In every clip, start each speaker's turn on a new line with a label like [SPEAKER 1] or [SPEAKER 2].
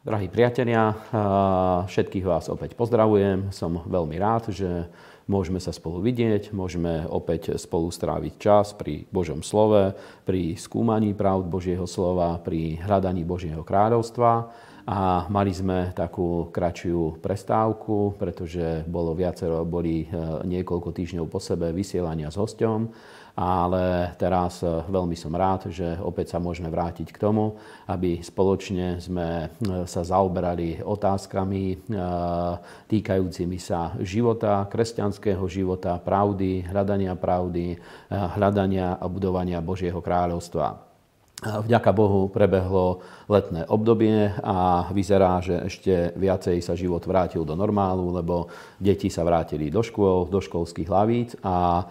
[SPEAKER 1] Drahí priatelia, všetkých vás opäť pozdravujem. Som veľmi rád, že môžeme sa spolu vidieť, môžeme opäť spolu stráviť čas pri Božom slove, pri skúmaní pravd Božieho slova, pri hľadaní Božieho kráľovstva. A mali sme takú kratšiu prestávku, pretože bolo viacero, boli e, niekoľko týždňov po sebe vysielania s hosťom ale teraz eh, veľmi som rád, že opäť sa môžeme vrátiť k tomu, aby spoločne sme eh, sa zaoberali otázkami eh, týkajúcimi sa života, kresťanského života, pravdy, hľadania pravdy, hľadania a budovania Božieho kráľovstva. Vďaka Bohu prebehlo letné obdobie a vyzerá, že ešte viacej sa život vrátil do normálu, lebo deti sa vrátili do škôl, do školských hlavíc a e,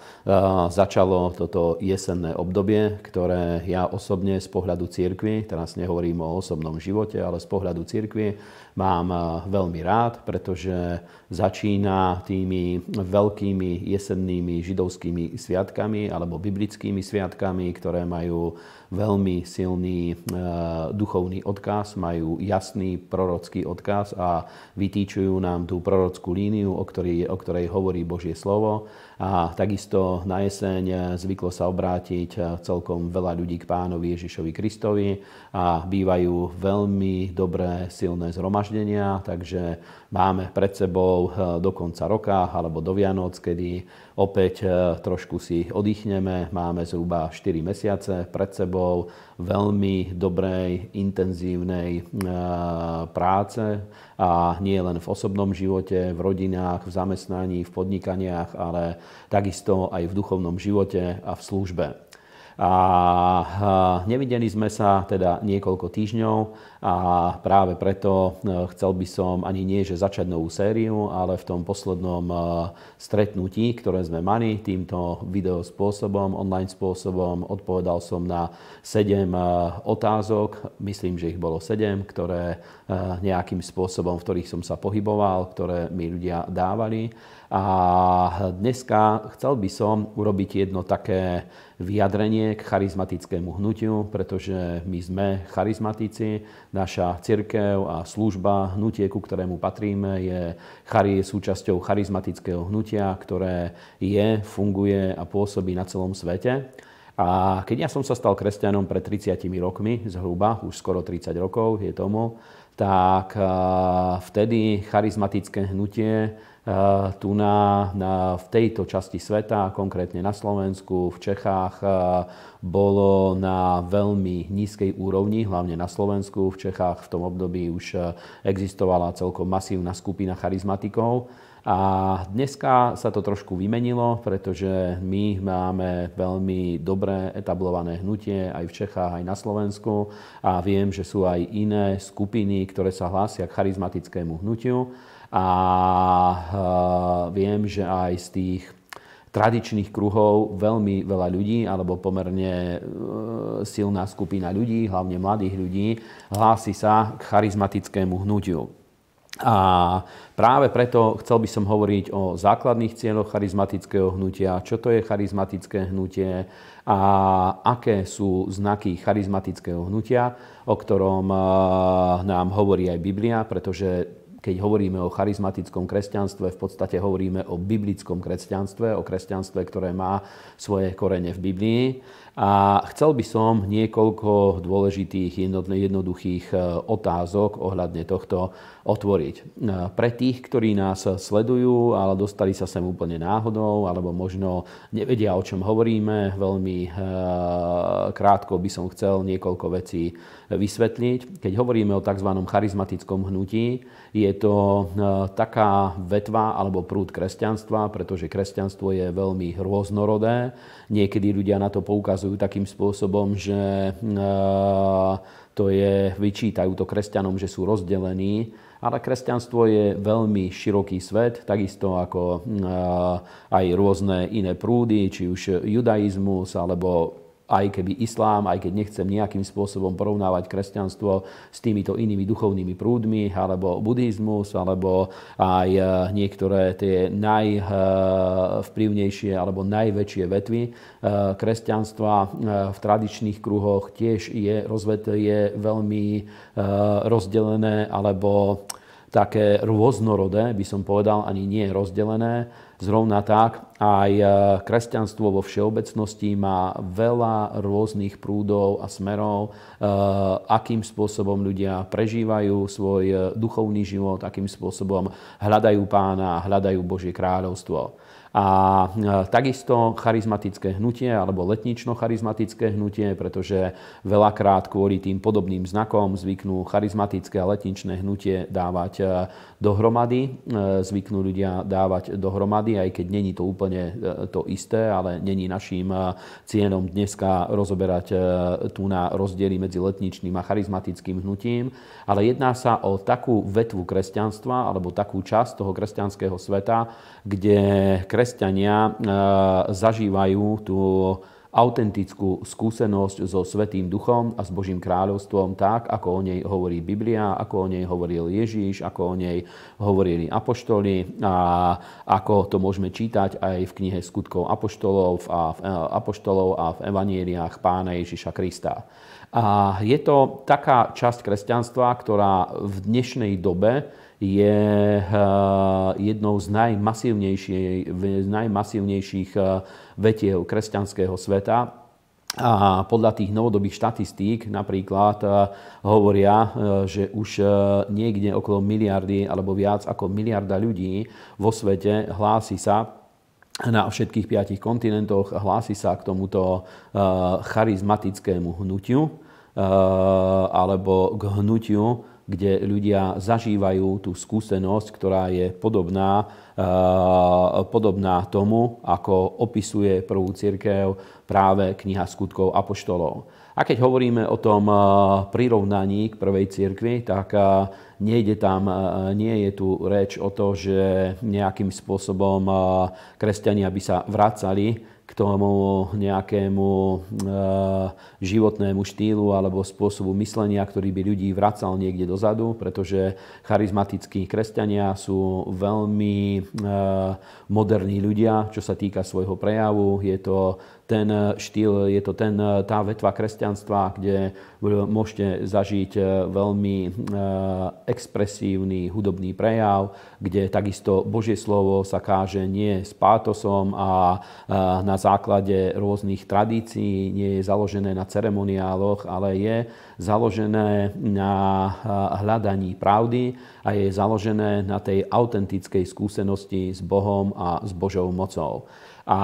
[SPEAKER 1] začalo toto jesenné obdobie, ktoré ja osobne z pohľadu cirkvi, teraz nehovorím o osobnom živote, ale z pohľadu cirkvi mám e, veľmi rád, pretože začína tými veľkými jesennými židovskými sviatkami alebo biblickými sviatkami, ktoré majú veľmi silný e, duchovný odkaz, majú jasný prorocký odkaz a vytýčujú nám tú prorockú líniu, o ktorej, o ktorej hovorí Božie slovo. A takisto na jeseň e, zvyklo sa obrátiť e, celkom veľa ľudí k pánovi Ježišovi Kristovi a bývajú veľmi dobré silné zhromaždenia, takže máme pred sebou eh, do konca roka alebo do Vianoc, kedy opäť eh, trošku si oddychneme, máme zhruba 4 mesiace pred sebou veľmi dobrej, intenzívnej eh, práce a nie len v osobnom živote, v rodinách, v zamestnaní, v podnikaniach, ale takisto aj v duchovnom živote a v službe. A nevideli sme sa teda niekoľko týždňov a práve preto e, chcel by som ani nie, že začať novú sériu, ale v tom poslednom e, stretnutí, ktoré sme mali týmto video spôsobom, online spôsobom, odpovedal som na 7 e, otázok, myslím, že ich bolo 7, ktoré nejakým spôsobom, v ktorých som sa pohyboval, ktoré mi ľudia dávali. A dneska chcel by som urobiť jedno také vyjadrenie k charizmatickému hnutiu, pretože my sme charizmatici, Naša cirkev a služba, hnutie, ku ktorému patríme, je súčasťou charizmatického hnutia, ktoré je, funguje a pôsobí na celom svete. A keď ja som sa stal kresťanom pred 30 rokmi, zhruba, už skoro 30 rokov je tomu, tak eh, vtedy charizmatické hnutie Eh, tu na, na, v tejto časti sveta, konkrétne na Slovensku, v Čechách, eh, bolo na veľmi nízkej úrovni, hlavne na Slovensku. V Čechách v tom období už eh, existovala celkom masívna skupina charizmatikov. A dneska sa to trošku vymenilo, pretože my máme veľmi dobré etablované hnutie aj v Čechách, aj na Slovensku a viem, že sú aj iné skupiny, ktoré sa hlásia k charizmatickému hnutiu a viem, že aj z tých tradičných kruhov veľmi veľa ľudí, alebo pomerne e, silná skupina ľudí, hlavne mladých ľudí, hlási sa k charizmatickému hnutiu. A práve preto chcel by som hovoriť o základných cieľoch charizmatického hnutia, čo to je charizmatické hnutie a aké sú znaky charizmatického hnutia, o ktorom e, nám hovorí aj Biblia, pretože keď hovoríme o charizmatickom kresťanstve, v podstate hovoríme o biblickom kresťanstve, o kresťanstve, ktoré má svoje korene v Biblii a chcel by som niekoľko dôležitých, jednoduchých e, otázok ohľadne tohto otvoriť. E, pre tých, ktorí nás sledujú, ale dostali sa sem úplne náhodou, alebo možno nevedia, o čom hovoríme, veľmi e, krátko by som chcel niekoľko vecí vysvetliť. Keď hovoríme o tzv. charizmatickom hnutí, je to taká vetva alebo prúd kresťanstva, pretože kresťanstvo je veľmi rôznorodé. Niekedy ľudia na to poukazujú ukazujú takým spôsobom, že e, to je, vyčítajú to kresťanom, že sú rozdelení, ale kresťanstvo je veľmi široký svet, takisto ako e, aj rôzne iné prúdy, či už judaizmus alebo aj keby islám, aj keď nechcem nejakým spôsobom porovnávať kresťanstvo s týmito inými duchovnými prúdmi, alebo buddhizmus, alebo aj e, niektoré tie najvplyvnejšie e, alebo najväčšie vetvy e, kresťanstva v tradičných kruhoch tiež je rozvet je veľmi rozdelené alebo také rôznorodé, by som povedal, ani nie rozdelené Zrovna tak aj e, kresťanstvo vo všeobecnosti má veľa rôznych prúdov a smerov, e, akým spôsobom ľudia prežívajú svoj e, duchovný život, akým spôsobom hľadajú pána, hľadajú Božie kráľovstvo. A e, takisto charizmatické hnutie alebo letnično-charizmatické hnutie, pretože veľakrát kvôli tým podobným znakom zvyknú charizmatické a letničné hnutie dávať e, dohromady. E, zvyknú ľudia dávať dohromady, aj keď není to úplne to isté, ale není našim cieľom dneska rozoberať tu na rozdiely medzi letničným a charizmatickým hnutím. Ale jedná sa o takú vetvu kresťanstva alebo takú časť toho kresťanského sveta, kde kresťania e, zažívajú tú autentickú skúsenosť so Svetým duchom a s Božím kráľovstvom tak, ako o nej hovorí Biblia, ako o nej hovoril Ježíš, ako o nej hovorili apoštoli a ako to môžeme čítať aj v knihe skutkov apoštolov a v, e, apoštolov a v evanieliách pána Ježíša Krista. A je to taká časť kresťanstva, ktorá v dnešnej dobe je eh, jednou z najmasívnejších eh, vetiev kresťanského sveta. A podľa tých novodobých štatistík napríklad eh, hovoria, že už niekde okolo miliardy alebo viac ako miliarda ľudí vo svete hlási sa na všetkých piatich kontinentoch hlási sa k tomuto charizmatickému hnutiu alebo k hnutiu, kde ľudia zažívajú tú skúsenosť, ktorá je podobná, eh, podobná tomu, ako opisuje prvú církev práve kniha skutkov Apoštolov. A keď hovoríme o tom eh, prirovnaní k prvej cirkvi, tak eh, nejde tam, nie je tu reč o to, že nejakým spôsobom kresťania by sa vracali k tomu nejakému e, životnému štýlu alebo spôsobu myslenia, ktorý by ľudí vracal niekde dozadu, pretože charizmatickí kresťania sú veľmi e, moderní ľudia, čo sa týka svojho prejavu. Je to ten eh, štýl, je to ten, eh, tá vetva kresťanstva, kde eh, môžete zažiť veľmi expresívny hudobný prejav, kde takisto Božie slovo sa káže nie s pátosom a na základe rôznych tradícií, nie je založené na ceremoniáloch, ale je založené na hľadaní pravdy a je založené na tej autentickej skúsenosti s Bohom a s Božou mocou. A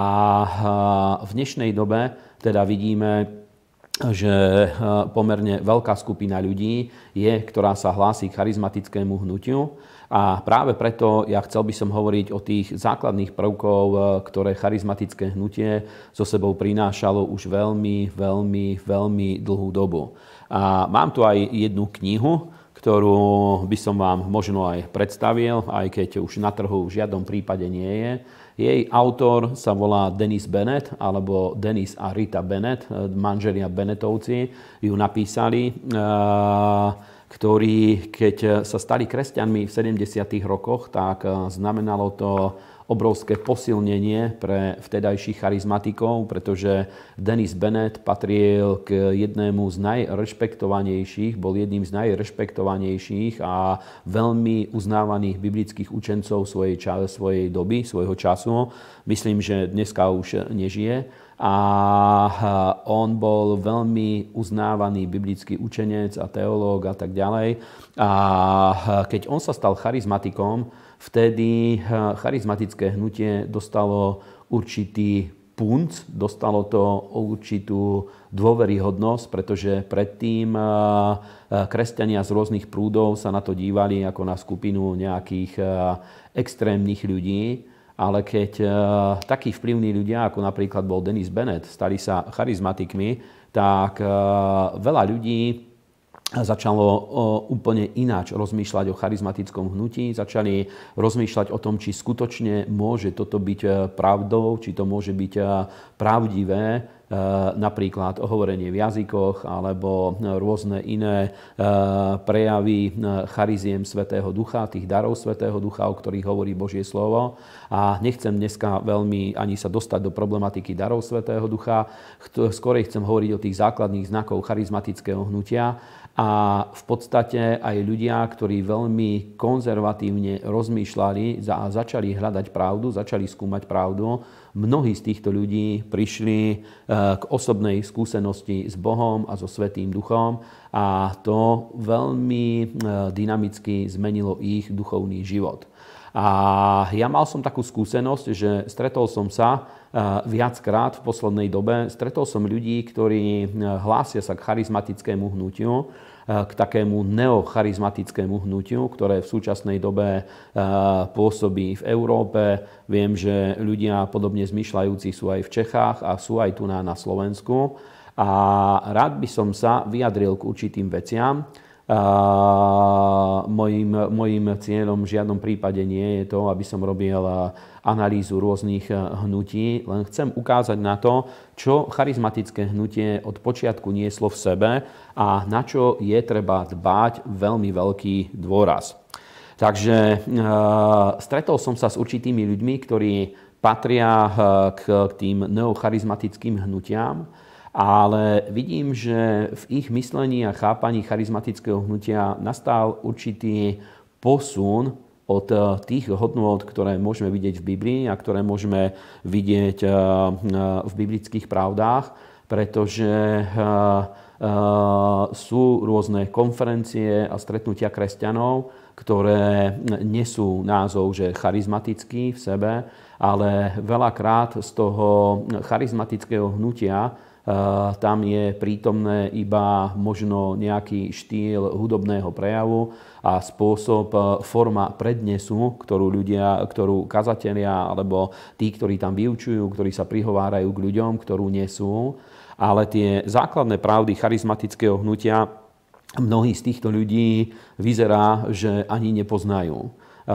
[SPEAKER 1] v dnešnej dobe teda vidíme že e, pomerne veľká skupina ľudí je, ktorá sa hlási k charizmatickému hnutiu. A práve preto ja chcel by som hovoriť o tých základných prvkov, e, ktoré charizmatické hnutie so sebou prinášalo už veľmi, veľmi, veľmi dlhú dobu. A mám tu aj jednu knihu, ktorú by som vám možno aj predstavil, aj keď už na trhu v žiadom prípade nie je jej autor sa volá Denis Bennett, alebo Denis a Rita Bennett, eh, manželia Bennettovci, ju napísali, eh, ktorí, keď sa stali kresťanmi v 70. rokoch, tak eh, znamenalo to obrovské posilnenie pre vtedajších charizmatikov, pretože Denis Bennett patril k jednému z najrešpektovanejších, bol jedným z najrešpektovanejších a veľmi uznávaných biblických učencov svojej, ča- svojej doby, svojho času. Myslím, že dneska už nežije a on bol veľmi uznávaný biblický učenec a teológ a tak ďalej. A keď on sa stal charizmatikom, vtedy eh, charizmatické hnutie dostalo určitý punc, dostalo to určitú dôveryhodnosť, pretože predtým eh, eh, kresťania z rôznych prúdov sa na to dívali ako na skupinu nejakých extrémnych ľudí, ale keď takí vplyvní ľudia, ako napríklad bol Denis Bennett, stali sa charizmatikmi, tak veľa ľudí začalo úplne ináč rozmýšľať o charizmatickom hnutí, začali rozmýšľať o tom, či skutočne môže toto byť e, pravdou, či to môže byť e, pravdivé, e, napríklad hovorenie v jazykoch alebo rôzne iné prejavy chariziem Svetého Ducha, tých darov Svetého Ducha, o ktorých hovorí Božie slovo. A nechcem dneska veľmi ani sa dostať do problematiky darov Svetého Ducha, skorej chcem hovoriť o tých základných znakov charizmatického hnutia a v podstate aj ľudia, ktorí veľmi konzervatívne rozmýšľali a začali hľadať pravdu, začali skúmať pravdu, mnohí z týchto ľudí prišli e, k osobnej skúsenosti s Bohom a so Svetým duchom a to veľmi e, dynamicky zmenilo ich duchovný život. A ja mal som takú skúsenosť, že stretol som sa e, viackrát v poslednej dobe, stretol som ľudí, ktorí e, hlásia sa k charizmatickému hnutiu, e, k takému neocharizmatickému hnutiu, ktoré v súčasnej dobe pôsobí v Európe. Viem, že ľudia podobne zmyšľajúci sú aj v Čechách a sú aj tu na, na Slovensku. A rád by som sa vyjadril k určitým veciam mojim, mojim cieľom v žiadnom prípade nie je to, aby som robil analýzu rôznych e, hnutí, len chcem ukázať na to, čo charizmatické hnutie od počiatku nieslo v sebe a na čo je treba dbať veľmi veľký dôraz. Takže e, stretol som sa s určitými ľuďmi, ktorí patria e, k, k tým neocharizmatickým hnutiam, ale vidím, že v ich myslení a chápaní charizmatického hnutia nastal určitý posun od eh, tých hodnôt, ktoré môžeme vidieť v Biblii a ktoré môžeme vidieť eh, eh, v biblických pravdách, pretože sú rôzne konferencie a stretnutia kresťanov, ktoré nesú názov, že charizmatický v sebe, ale veľakrát z toho charizmatického hnutia Eh, tam je prítomné iba možno nejaký štýl hudobného prejavu a spôsob, eh, forma prednesu, ktorú ľudia, ktorú kazatelia alebo tí, ktorí tam vyučujú, ktorí sa prihovárajú k ľuďom, ktorú nesú. Ale tie základné pravdy charizmatického hnutia mnohí z týchto ľudí vyzerá, že ani nepoznajú. Eh,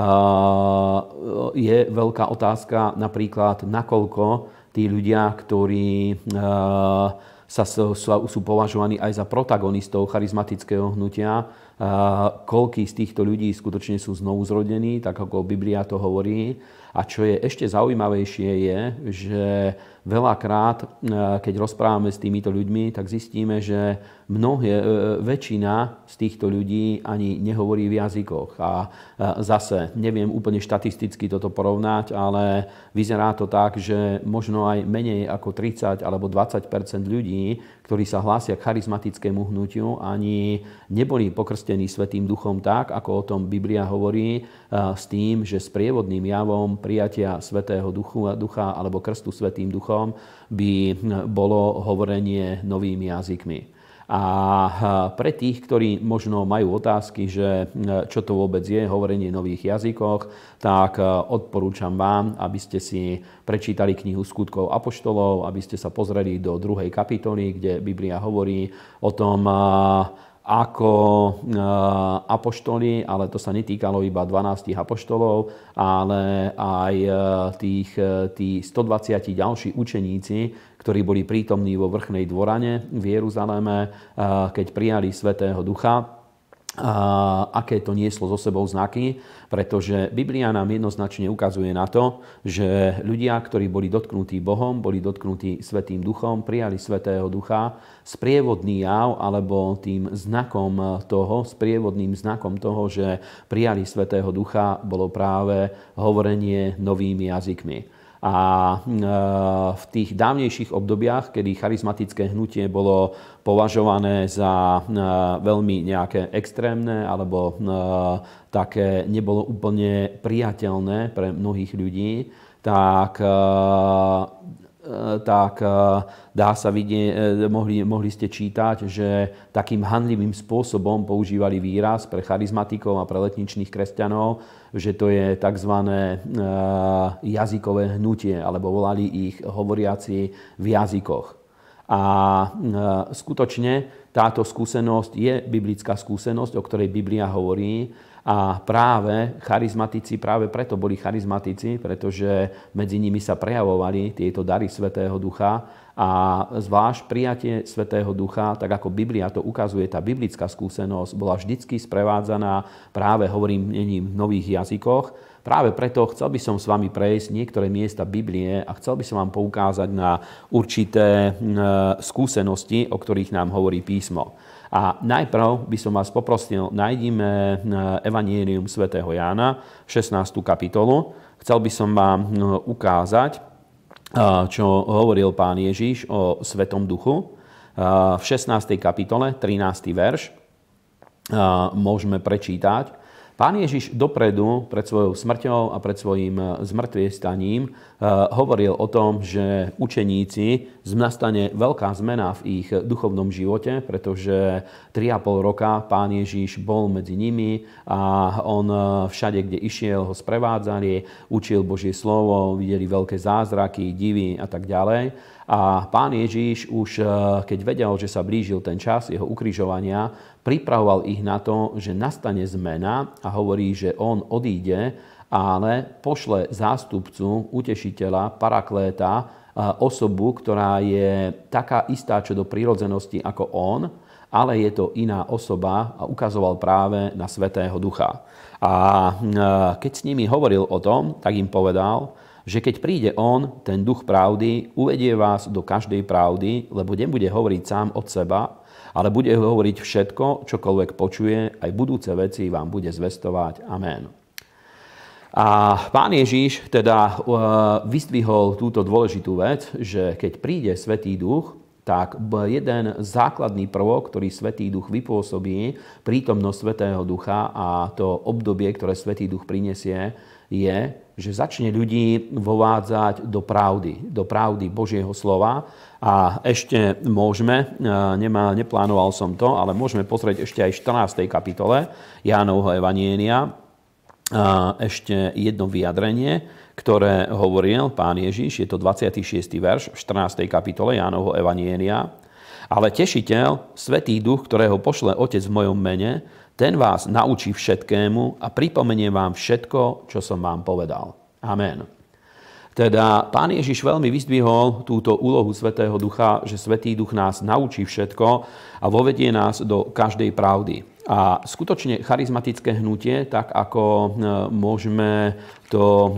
[SPEAKER 1] je veľká otázka napríklad, nakoľko tí ľudia, ktorí e, sa, sa, sú považovaní aj za protagonistov charizmatického hnutia. E, koľký z týchto ľudí skutočne sú znovu zrodení, tak ako Biblia to hovorí. A čo je ešte zaujímavejšie je, že veľakrát, e, keď rozprávame s týmito ľuďmi, tak zistíme, že mnohé, e, väčšina z týchto ľudí ani nehovorí v jazykoch. A e, zase, neviem úplne štatisticky toto porovnať, ale vyzerá to tak, že možno aj menej ako 30 alebo 20 ľudí, ktorí sa hlásia k charizmatickému hnutiu, ani neboli pokrstení Svetým duchom tak, ako o tom Biblia hovorí, e, s tým, že sprievodným javom prijatia Svetého ducha alebo krstu Svetým duchom by bolo hovorenie novými jazykmi. A e, pre tých, ktorí možno majú otázky, že e, čo to vôbec je hovorenie v nových jazykoch, tak e, odporúčam vám, aby ste si prečítali knihu Skutkov Apoštolov, aby ste sa pozreli do druhej kapitoly, kde Biblia hovorí o tom, ako eh, apoštoli, ale to sa netýkalo iba 12 apoštolov, ale aj eh, tých, tých eh, 120 ďalší učeníci, ktorí boli prítomní vo vrchnej dvorane v Jeruzaleme, keď prijali Svetého Ducha aké to nieslo so sebou znaky, pretože Biblia nám jednoznačne ukazuje na to, že ľudia, ktorí boli dotknutí Bohom, boli dotknutí Svetým duchom, prijali Svetého ducha, sprievodný jav alebo tým znakom toho, sprievodným znakom toho, že prijali Svetého ducha, bolo práve hovorenie novými jazykmi. A e, v tých dávnejších obdobiach, kedy charizmatické hnutie bolo považované za e, veľmi nejaké extrémne alebo e, také nebolo úplne priateľné pre mnohých ľudí, tak e, tak dá sa vidieť, mohli, mohli ste čítať, že takým hanlivým spôsobom používali výraz pre charizmatikov a pre letničných kresťanov, že to je tzv. jazykové hnutie, alebo volali ich hovoriaci v jazykoch. A e, skutočne táto skúsenosť je biblická skúsenosť, o ktorej Biblia hovorí. A práve charizmatici, práve preto boli charizmatici, pretože medzi nimi sa prejavovali tieto dary Svetého Ducha a zvlášť prijatie Svetého Ducha, tak ako Biblia to ukazuje, tá biblická skúsenosť bola vždycky sprevádzaná práve hovorím nových jazykoch, Práve preto chcel by som s vami prejsť niektoré miesta Biblie a chcel by som vám poukázať na určité mm, e, skúsenosti, o ktorých nám hovorí písmo. A najprv by som vás poprosil, nájdime mm, e, Evangelium svätého Jána, 16. kapitolu. Chcel by som vám mm, ukázať, e, čo hovoril pán Ježiš o Svetom duchu. V 16. kapitole, 13. verš, môžeme prečítať. Pán Ježiš dopredu, pred svojou smrťou a pred svojim eh, zmrtviestaním, eh, hovoril o tom, že učeníci nastane veľká zmena v ich duchovnom živote, pretože 3,5 roka pán Ježiš bol medzi nimi a on eh, všade, kde išiel, ho sprevádzali, učil Božie slovo, videli veľké zázraky, divy a tak ďalej. A pán Ježíš už, e, keď vedel, že sa blížil ten čas jeho ukrižovania, pripravoval ich na to, že nastane zmena a hovorí, že on odíde, ale pošle zástupcu, utešiteľa, parakléta, e, osobu, ktorá je taká istá čo do prírodzenosti ako on, ale je to iná osoba a ukazoval práve na Svetého Ducha. A e, keď s nimi hovoril o tom, tak im povedal, že keď príde On, ten duch pravdy, uvedie vás do každej pravdy, lebo nebude hovoriť sám od seba, ale bude hovoriť všetko, čokoľvek počuje, aj budúce veci vám bude zvestovať. Amen. A pán Ježiš teda e, vystvihol túto dôležitú vec, že keď príde Svetý duch, tak jeden základný prvok, ktorý Svetý duch vypôsobí, prítomnosť Svetého ducha a to obdobie, ktoré Svetý duch prinesie, je, že začne ľudí vovádzať do pravdy, do pravdy Božieho slova. A ešte môžeme, e, nemá, neplánoval som to, ale môžeme pozrieť ešte aj 14. kapitole Jánovho Evanielia, e, ešte jedno vyjadrenie, ktoré hovoril pán Ježiš, je to 26. verš v 14. kapitole Jánovho Evanienia. Ale tešiteľ, Svetý duch, ktorého pošle Otec v mojom mene, ten vás naučí všetkému a pripomenie vám všetko, čo som vám povedal. Amen. Teda pán Ježiš veľmi vyzdvihol túto úlohu Svetého Ducha, že Svetý Duch nás naučí všetko a vovedie nás do každej pravdy. A skutočne charizmatické hnutie, tak ako e, môžeme to e,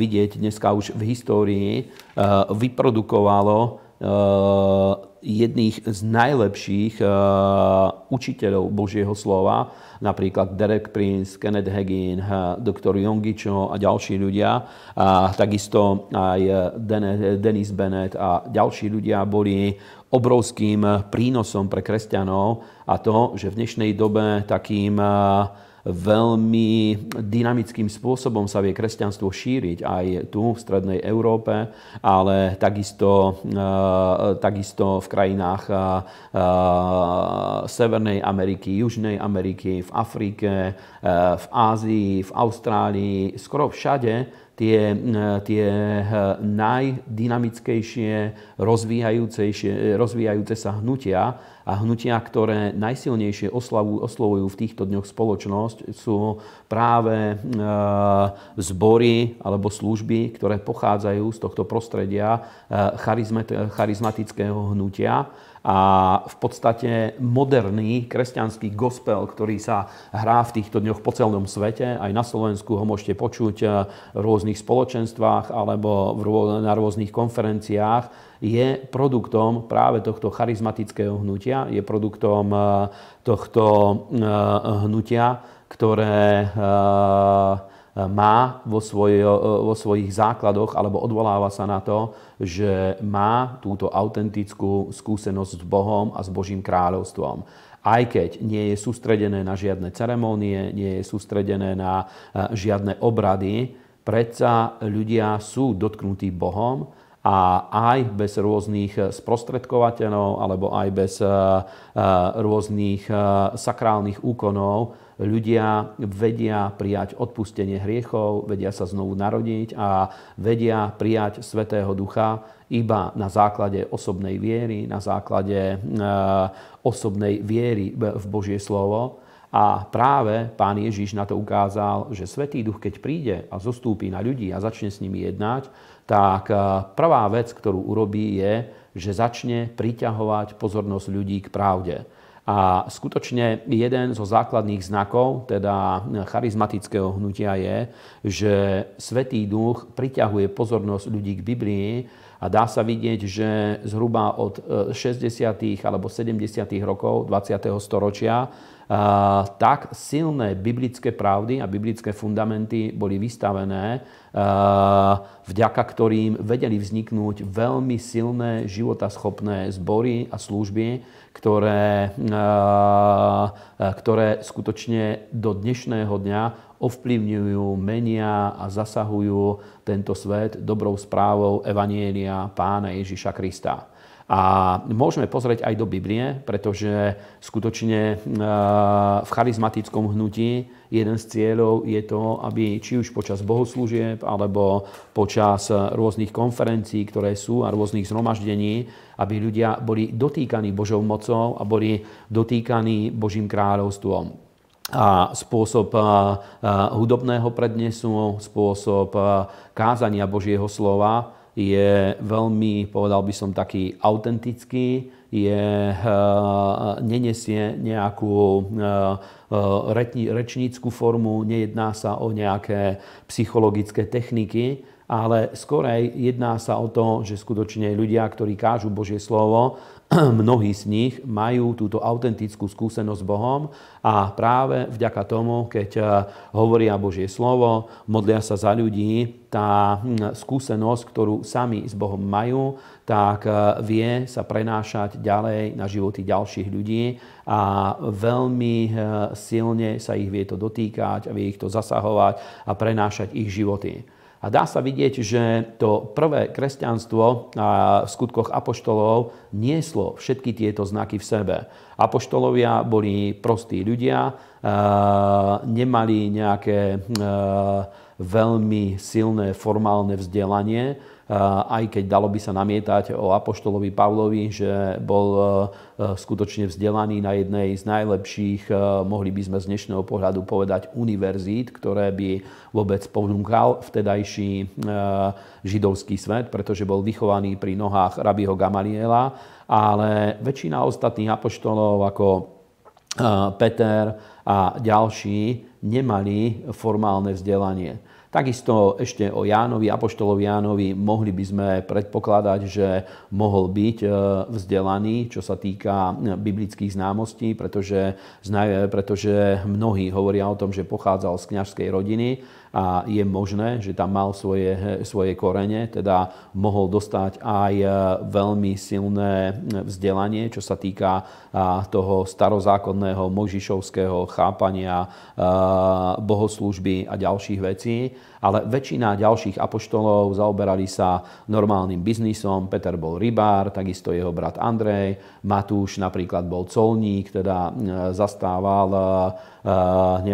[SPEAKER 1] vidieť dneska už v histórii, e, vyprodukovalo jedných z najlepších eh, učiteľov Božieho slova, napríklad Derek Prince, Kenneth Hagin, eh, doktor Jongičo a ďalší ľudia. A takisto aj eh, Dennis Bennett a ďalší ľudia boli obrovským prínosom pre kresťanov a to, že v dnešnej dobe takým veľmi dynamickým spôsobom sa vie kresťanstvo šíriť aj tu v strednej Európe, ale takisto, eh, takisto v krajinách eh, eh, Severnej Ameriky, Južnej Ameriky, v Afrike, v Ázii, v Austrálii, skoro všade tie, tie najdynamickejšie, rozvíjajúce sa hnutia a hnutia, ktoré najsilnejšie oslavujú, oslovujú v týchto dňoch spoločnosť, sú práve e, zbory alebo služby, ktoré pochádzajú z tohto prostredia e, charizmatického hnutia a v podstate moderný kresťanský gospel, ktorý sa hrá v týchto dňoch po celom svete. Aj na Slovensku ho môžete počuť e, v rôznych spoločenstvách alebo na rôznych konferenciách je produktom práve tohto charizmatického hnutia, je produktom eh, tohto eh, hnutia, ktoré eh, má vo, svoj, vo svojich základoch alebo odvoláva sa na to, že má túto autentickú skúsenosť s Bohom a s Božím kráľovstvom aj keď nie je sústredené na žiadne ceremónie, nie je sústredené na žiadne obrady, predsa ľudia sú dotknutí Bohom a aj bez rôznych e, sprostredkovateľov alebo aj bez e, e, rôznych sakrálnych úkonov ľudia vedia prijať odpustenie hriechov, vedia sa znovu narodiť a vedia prijať Svetého Ducha iba na základe osobnej viery, na základe osobnej viery v Božie slovo. A práve pán Ježiš na to ukázal, že Svetý Duch, keď príde a zostúpi na ľudí a začne s nimi jednať, tak e, prvá vec, ktorú urobí, je, že začne priťahovať pozornosť ľudí k pravde. A skutočne jeden zo základných znakov, teda e, charizmatického hnutia je, že Svetý duch priťahuje pozornosť ľudí k Biblii a dá sa vidieť, že zhruba od 60. E, alebo 70. rokov 20. storočia tak silné biblické pravdy a biblické fundamenty boli vystavené, vďaka ktorým vedeli vzniknúť veľmi silné životaschopné zbory a služby, ktoré, ktoré skutočne do dnešného dňa ovplyvňujú, menia a zasahujú tento svet dobrou správou Evanielia Pána Ježiša Krista. A môžeme pozrieť aj do Biblie, pretože skutočne e, v charizmatickom hnutí jeden z cieľov je to, aby či už počas bohoslúžieb alebo počas rôznych konferencií, ktoré sú a rôznych zhromaždení, aby ľudia boli dotýkaní Božou mocou a boli dotýkaní Božím kráľovstvom a spôsob e, e, hudobného prednesu, spôsob kázania Božieho slova je veľmi, povedal by som, taký autentický, je, eh, nenesie nejakú eh, eh, rečníckú formu, nejedná sa o nejaké psychologické techniky, ale skorej jedná sa o to, že skutočne ľudia, ktorí kážu Božie slovo, mnohí z nich majú túto autentickú skúsenosť s Bohom a práve vďaka tomu, keď eh, hovoria Božie slovo, modlia sa za ľudí, tá hm, skúsenosť, ktorú sami s Bohom majú, tak eh, vie sa prenášať ďalej na životy ďalších ľudí a veľmi eh, silne sa ich vie to dotýkať, vie ich to zasahovať a prenášať ich životy. A dá sa vidieť, že to prvé kresťanstvo v skutkoch apoštolov nieslo všetky tieto znaky v sebe. Apoštolovia boli prostí ľudia, nemali nejaké veľmi silné formálne vzdelanie, eh, aj keď dalo by sa namietať o Apoštolovi Pavlovi, že bol eh, eh, skutočne vzdelaný na jednej z najlepších, mohli by sme z dnešného pohľadu povedať, univerzít, ktoré by vôbec ponúkal vtedajší židovský svet, pretože bol vychovaný pri nohách rabiho Gamaliela, ale väčšina ostatných apoštolov ako Peter a ďalší nemali formálne vzdelanie. Takisto ešte o Jánovi, apoštolovi Jánovi, mohli by sme predpokladať, že mohol byť e, vzdelaný, čo sa týka e, biblických známostí, pretože, pretože mnohí hovoria o tom, že pochádzal z kniažskej rodiny a je možné, že tam mal svoje, svoje korene, teda mohol dostať aj e, veľmi silné e, vzdelanie, čo sa týka e, toho starozákonného možišovského chápania bohoslúžby a ďalších vecí ale väčšina ďalších apoštolov zaoberali sa normálnym biznisom. Peter bol rybár, takisto jeho brat Andrej, Matúš napríklad bol colník, teda e, zastával e, e,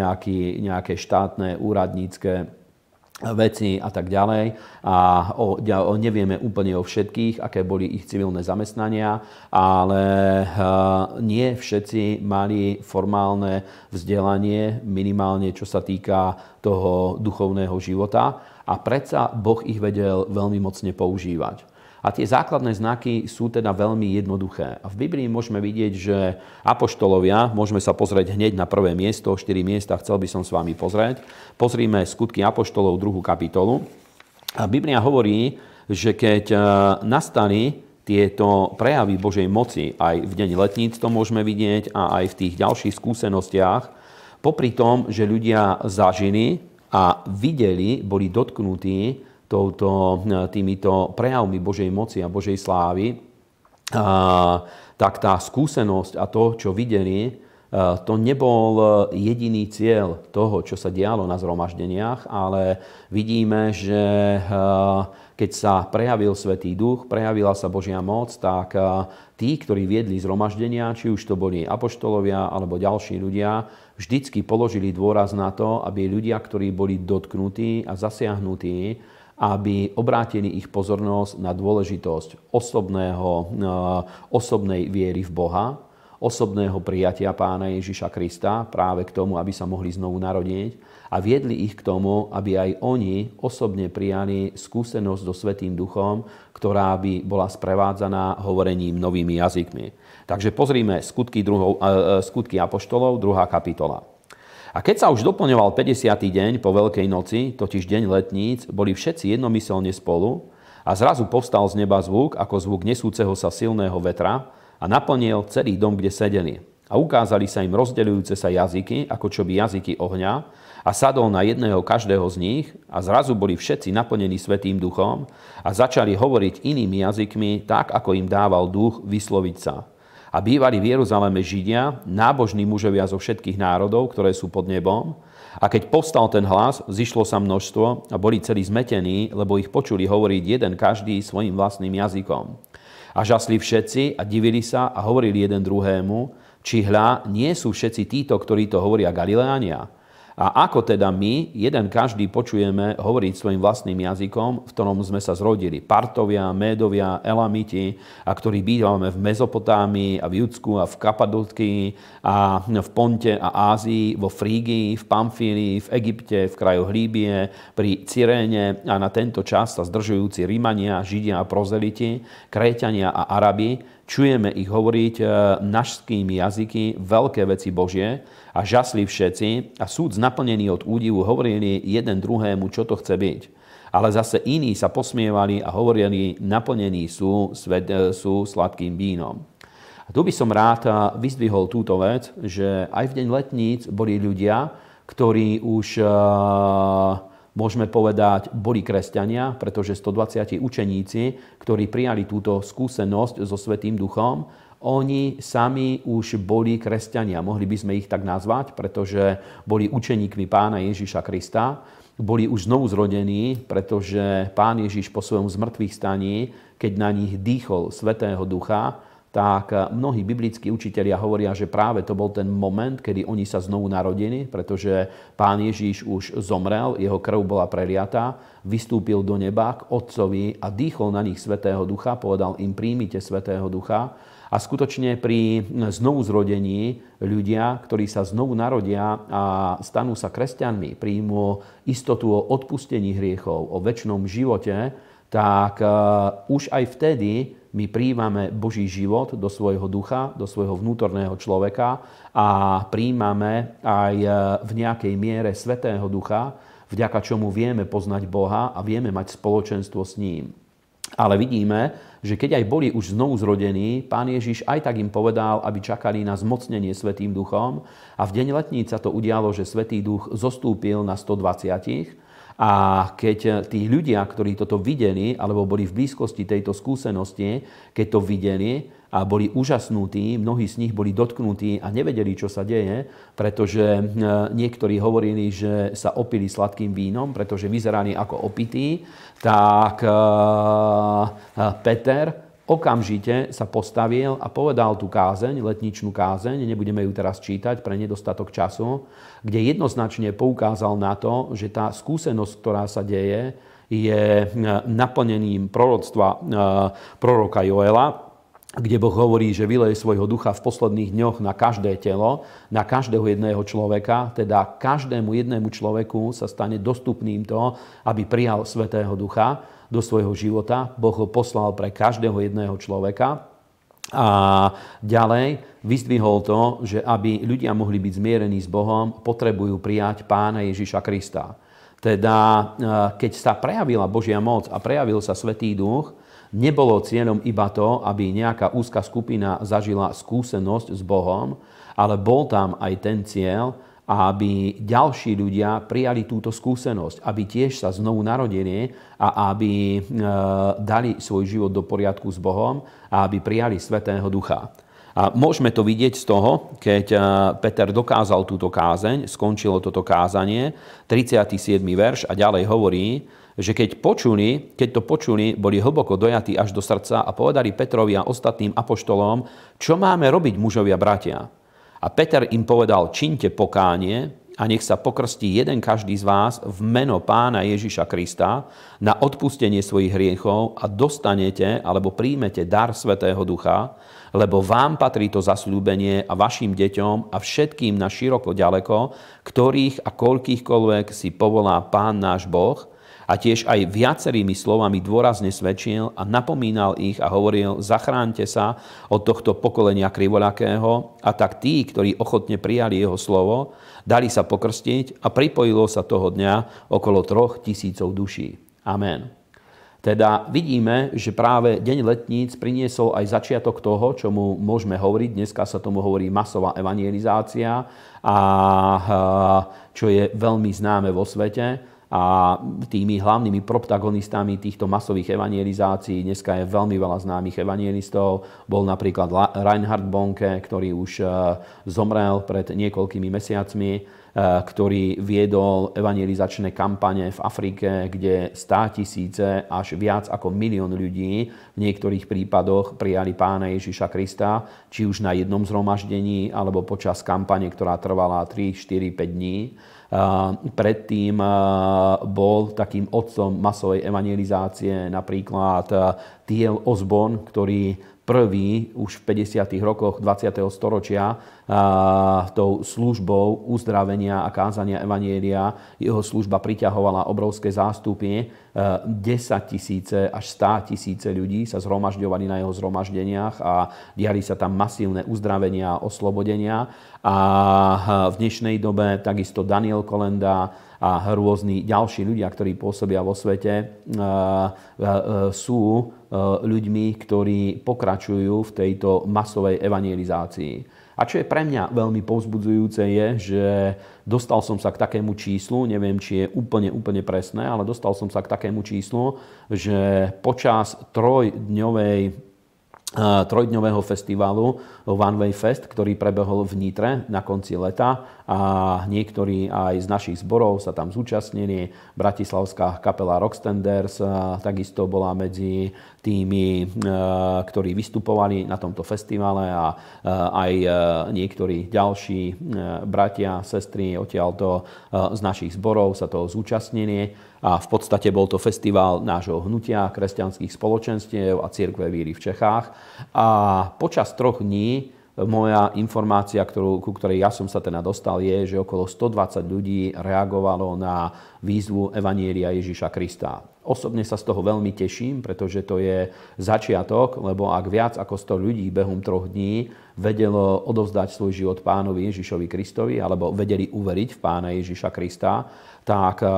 [SPEAKER 1] nejaký, nejaké štátne úradnícke veci a tak ďalej. A o, o, nevieme úplne o všetkých, aké boli ich civilné zamestnania, ale e, nie všetci mali formálne vzdelanie, minimálne čo sa týka toho duchovného života. A predsa Boh ich vedel veľmi mocne používať. A tie základné znaky sú teda veľmi jednoduché. A v Biblii môžeme vidieť, že apoštolovia, môžeme sa pozrieť hneď na prvé miesto, štyri miesta, chcel by som s vami pozrieť. Pozrime skutky apoštolov, 2. kapitolu. A Biblia hovorí, že keď e, nastali tieto prejavy Božej moci, aj v deň letníc to môžeme vidieť a aj v tých ďalších skúsenostiach, popri tom, že ľudia zažili a videli, boli dotknutí touto, e, týmito prejavmi Božej moci a Božej slávy, e, tak tá skúsenosť a to, čo videli, e, to nebol jediný cieľ toho, čo sa dialo na zhromaždeniach, ale vidíme, že keď sa prejavil Svetý duch, prejavila sa Božia moc, tak tí, ktorí viedli zhromaždenia, či už to boli apoštolovia alebo ďalší ľudia, vždycky položili dôraz na to, aby ľudia, ktorí boli dotknutí a zasiahnutí, aby obrátili ich pozornosť na dôležitosť osobného, eh, osobnej viery v Boha, osobného prijatia pána Ježiša Krista práve k tomu, aby sa mohli znovu narodiť a viedli ich k tomu, aby aj oni osobne prijali skúsenosť so Svetým Duchom, ktorá by bola sprevádzaná hovorením novými jazykmi. Takže pozrime skutky, druhou, eh, eh, skutky apoštolov, druhá kapitola. A keď sa už doplňoval 50. deň po Veľkej noci, totiž deň letníc, boli všetci jednomyselne spolu a zrazu povstal z neba zvuk, ako zvuk nesúceho sa silného vetra a naplnil celý dom, kde sedeli. A ukázali sa im rozdeľujúce sa jazyky, ako čo by jazyky ohňa, a sadol na jedného každého z nich a zrazu boli všetci naplnení Svetým duchom a začali hovoriť inými jazykmi, tak ako im dával duch vysloviť sa. A bývali v Jeruzaleme Židia, nábožní mužovia zo všetkých národov, ktoré sú pod nebom. A keď povstal ten hlas, zišlo sa množstvo a boli celí zmetení, lebo ich počuli hovoriť jeden každý svojim vlastným jazykom. A žasli všetci a divili sa a hovorili jeden druhému, či hľa nie sú všetci títo, ktorí to hovoria Galileánia. A ako teda my, jeden každý počujeme hovoriť svojim vlastným jazykom, v ktorom sme sa zrodili. Partovia, Médovia, Elamiti, a ktorí bývame v Mezopotámii a v Judsku a v Kapadokii a v Ponte a Ázii, vo Frígii, v Pamfílii, v Egypte, v kraju Hlíbie, pri Cyréne a na tento čas sa zdržujúci Rímania, Židia a Prozeliti, Kréťania a Arabi, Čujeme ich hovoriť eh, našskými jazyky veľké veci Božie a žasli všetci a súd naplnený od údivu hovorili jeden druhému, čo to chce byť. Ale zase iní sa posmievali a hovorili, naplnení sú, svet, eh, sú sladkým vínom. A tu by som rád eh, vyzdvihol túto vec, že aj v deň letníc boli ľudia, ktorí už môžeme povedať, boli kresťania, pretože 120 učeníci, ktorí prijali túto skúsenosť so Svetým duchom, oni sami už boli kresťania. Mohli by sme ich tak nazvať, pretože boli učeníkmi pána Ježiša Krista, boli už znovu zrodení, pretože pán Ježiš po svojom zmrtvých staní, keď na nich dýchol Svetého Ducha, tak eh, mnohí biblickí učitelia hovoria, že práve to bol ten moment, kedy oni sa znovu narodili, pretože pán Ježíš už zomrel, jeho krv bola preliatá, vystúpil do neba k otcovi a dýchol na nich Svetého Ducha, povedal im, príjmite Svetého Ducha. A skutočne pri hm, znovu zrodení ľudia, ktorí sa znovu narodia a stanú sa kresťanmi, príjmu istotu o odpustení hriechov, o väčšnom živote, tak eh, už aj vtedy my príjmame Boží život do svojho ducha, do svojho vnútorného človeka a príjmame aj e, v nejakej miere Svetého Ducha, vďaka čomu vieme poznať Boha a vieme mať spoločenstvo s ním. Ale vidíme, že keď aj boli už znovu zrodení, pán Ježiš aj tak im povedal, aby čakali na zmocnenie Svetým duchom a v deň letníca sa to udialo, že Svetý duch zostúpil na 120 a keď eh, tí ľudia, ktorí toto videli, alebo boli v blízkosti tejto skúsenosti, keď to videli a boli úžasnutí, mnohí z nich boli dotknutí a nevedeli, čo sa deje, pretože eh, niektorí hovorili, že sa opili sladkým vínom, pretože vyzerali ako opití, tak eh, Peter okamžite sa postavil a povedal tú kázeň, letničnú kázeň, nebudeme ju teraz čítať pre nedostatok času, kde jednoznačne poukázal na to, že tá skúsenosť, ktorá sa deje, je e, naplnením proroctva e, proroka Joela, kde Boh hovorí, že vyleje svojho ducha v posledných dňoch na každé telo, na každého jedného človeka, teda každému jednému človeku sa stane dostupným to, aby prijal Svetého Ducha do svojho života. Boh ho poslal pre každého jedného človeka. A ďalej vyzdvihol to, že aby ľudia mohli byť zmierení s Bohom, potrebujú prijať pána Ježiša Krista. Teda, e, keď sa prejavila Božia moc a prejavil sa Svetý duch, nebolo cieľom iba to, aby nejaká úzka skupina zažila skúsenosť s Bohom, ale bol tam aj ten cieľ, a aby ďalší ľudia prijali túto skúsenosť, aby tiež sa znovu narodili a aby e, dali svoj život do poriadku s Bohom a aby prijali Svetého Ducha. A môžeme to vidieť z toho, keď e, Peter dokázal túto kázeň, skončilo toto kázanie, 37. verš a ďalej hovorí, že keď počuli, keď to počuli, boli hlboko dojatí až do srdca a povedali Petrovi a ostatným apoštolom, čo máme robiť mužovia bratia. A Peter im povedal, činte pokánie a nech sa pokrstí jeden každý z vás v meno pána Ježiša Krista na odpustenie svojich hriechov a dostanete alebo príjmete dar Svetého Ducha, lebo vám patrí to zasľúbenie a vašim deťom a všetkým na široko ďaleko, ktorých a koľkýchkoľvek si povolá Pán náš Boh, a tiež aj viacerými slovami dôrazne svedčil a napomínal ich a hovoril, zachránte sa od tohto pokolenia krivoľakého a tak tí, ktorí ochotne prijali jeho slovo, dali sa pokrstiť a pripojilo sa toho dňa okolo troch tisícov duší. Amen. Teda vidíme, že práve Deň letníc priniesol aj začiatok toho, čo mu môžeme hovoriť. Dneska sa tomu hovorí masová evangelizácia, a čo je veľmi známe vo svete. A tými hlavnými protagonistami týchto masových evangelizácií dneska je veľmi veľa známych evangelistov. Bol napríklad Reinhard Bonke, ktorý už e, zomrel pred niekoľkými mesiacmi, e, ktorý viedol evangelizačné kampane v Afrike, kde 100 tisíce až viac ako milión ľudí v niektorých prípadoch prijali pána Ježiša Krista, či už na jednom zhromaždení alebo počas kampane, ktorá trvala 3, 4, 5 dní Eh, predtým eh, bol takým otcom masovej evangelizácie napríklad eh, T.L. Osborne, ktorý prvý už v 50. rokoch 20. storočia tou službou uzdravenia a kázania Evanielia. Jeho služba priťahovala obrovské zástupie. 10 tisíce až 100 tisíce ľudí sa zhromažďovali na jeho zhromaždeniach a diali sa tam masívne uzdravenia a oslobodenia. A e, v dnešnej dobe takisto Daniel Kolenda a rôzni ďalší ľudia, ktorí pôsobia vo svete, e, e, sú ľuďmi, ktorí pokračujú v tejto masovej evangelizácii. A čo je pre mňa veľmi povzbudzujúce je, že dostal som sa k takému číslu, neviem, či je úplne, úplne presné, ale dostal som sa k takému číslu, že počas trojdňovej eh, trojdňového festivalu One Way Fest, ktorý prebehol v Nitre na konci leta a niektorí aj z našich zborov sa tam zúčastnili. Bratislavská kapela Rockstanders takisto bola medzi tými, e, ktorí vystupovali na tomto festivale a e, aj e, niektorí ďalší bratia, sestry odtiaľto z našich zborov sa toho zúčastnili a v podstate bol to festival nášho hnutia kresťanských spoločenstiev a církve víry v Čechách. A počas troch dní moja informácia, ktorú, ku ktorej ja som sa teda dostal, je, že okolo 120 ľudí reagovalo na výzvu Evanieria Ježiša Krista. Osobne sa z toho veľmi teším, pretože to je začiatok, lebo ak viac ako 100 ľudí behom troch dní vedelo odovzdať svoj život pánovi Ježišovi Kristovi alebo vedeli uveriť v pána Ježiša Krista, tak e,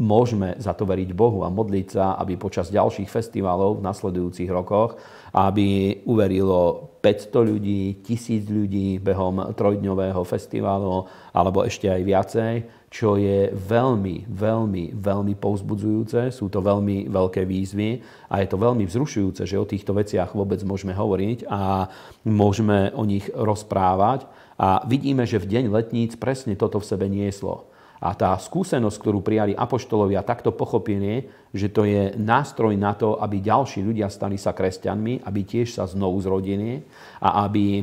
[SPEAKER 1] môžeme za to veriť Bohu a modliť sa, aby počas ďalších festivalov v nasledujúcich rokoch aby uverilo 500 ľudí, 1000 ľudí behom trojdňového festivalu alebo ešte aj viacej, čo je veľmi, veľmi, veľmi povzbudzujúce. Sú to veľmi veľké výzvy a je to veľmi vzrušujúce, že o týchto veciach vôbec môžeme hovoriť a môžeme o nich rozprávať. A vidíme, že v deň letníc presne toto v sebe nieslo a tá skúsenosť, ktorú prijali apoštolovia, takto pochopenie, že to je nástroj na to, aby ďalší ľudia stali sa kresťanmi, aby tiež sa znovu zrodili a aby e,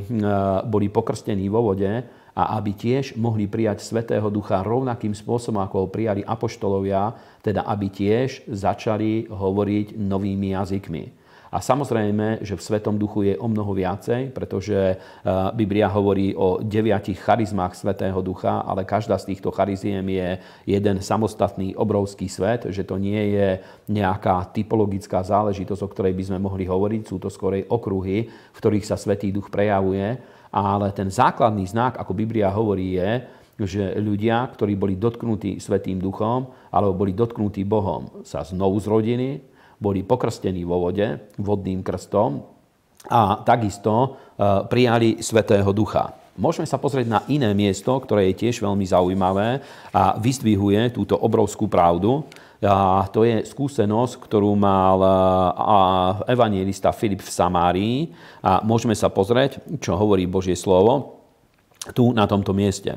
[SPEAKER 1] boli pokrstení vo vode a aby tiež mohli prijať Svetého Ducha rovnakým spôsobom, ako ho prijali apoštolovia, teda aby tiež začali hovoriť novými jazykmi. A samozrejme, že v Svetom duchu je o mnoho viacej, pretože e, Biblia hovorí o deviatich charizmách Svetého ducha, ale každá z týchto chariziem je jeden samostatný obrovský svet, že to nie je nejaká typologická záležitosť, o ktorej by sme mohli hovoriť. Sú to skorej okruhy, v ktorých sa Svetý duch prejavuje, ale ten základný znak, ako Biblia hovorí, je, že ľudia, ktorí boli dotknutí Svetým duchom alebo boli dotknutí Bohom, sa znovu zrodili, boli pokrstení vo vode vodným krstom a takisto e, prijali Svetého Ducha. Môžeme sa pozrieť na iné miesto, ktoré je tiež veľmi zaujímavé a vyzdvihuje túto obrovskú pravdu. A to je skúsenosť, ktorú mal e, evangelista Filip v Samárii. A môžeme sa pozrieť, čo hovorí Božie slovo tu na tomto mieste.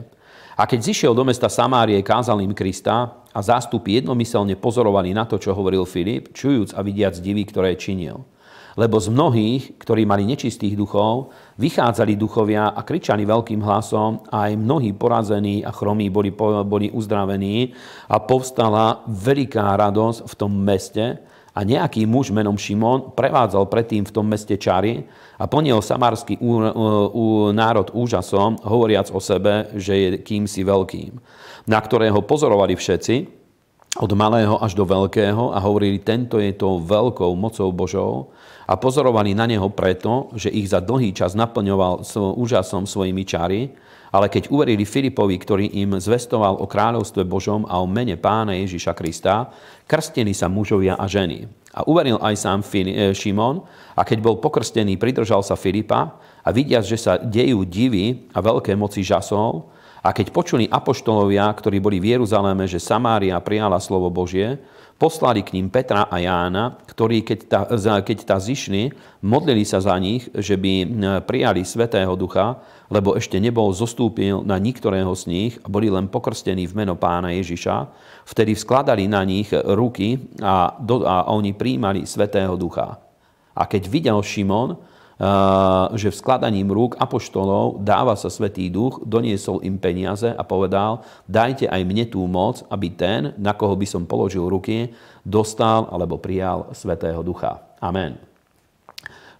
[SPEAKER 1] A keď zišiel do mesta Samárie, kázal im Krista a zástupy jednomyselne pozorovali na to, čo hovoril Filip, čujúc a vidiac divy, ktoré činil. Lebo z mnohých, ktorí mali nečistých duchov, vychádzali duchovia a kričali veľkým hlasom a aj mnohí porazení a chromí boli, boli uzdravení a povstala veľká radosť v tom meste, a nejaký muž menom Šimón prevádzal predtým v tom meste čary a poniel samarský ú, ú, národ úžasom, hovoriac o sebe, že je kýmsi veľkým, na ktorého pozorovali všetci, od malého až do veľkého a hovorili, tento je tou veľkou mocou Božou a pozorovali na neho preto, že ich za dlhý čas naplňoval úžasom svojimi čary, ale keď uverili Filipovi, ktorý im zvestoval o kráľovstve Božom a o mene pána Ježiša Krista, krstili sa mužovia a ženy. A uveril aj sám e, Šimon a keď bol pokrstený, pridržal sa Filipa a vidiac, že sa dejú divy a veľké moci žasov, a keď počuli apoštolovia, ktorí boli v Jeruzaléme, že Samária prijala slovo Božie, poslali k ním Petra a Jána, ktorí, keď tá, keď tá zišli, modlili sa za nich, že by prijali Svetého Ducha, lebo ešte nebol zostúpil na niktorého z nich a boli len pokrstení v meno pána Ježiša. Vtedy vskladali na nich ruky a, do, a oni príjmali Svetého Ducha. A keď videl Šimon, Eh, že vskladaním rúk apoštolov dáva sa Svetý Duch, doniesol im peniaze a povedal, dajte aj mne tú moc, aby ten, na koho by som položil ruky, dostal alebo prijal Svetého Ducha. Amen.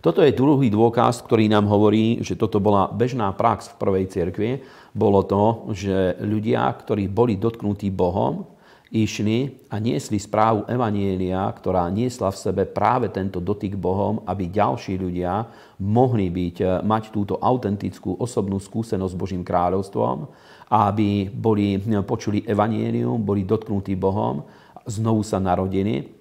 [SPEAKER 1] Toto je druhý dôkaz, ktorý nám hovorí, že toto bola bežná prax v prvej cirkvi. Bolo to, že ľudia, ktorí boli dotknutí Bohom, išli a niesli správu Evanielia, ktorá niesla v sebe práve tento dotyk Bohom, aby ďalší ľudia mohli byť, e, mať túto autentickú osobnú skúsenosť s Božím kráľovstvom, aby boli, e, počuli Evanielium, boli dotknutí Bohom, znovu sa narodili,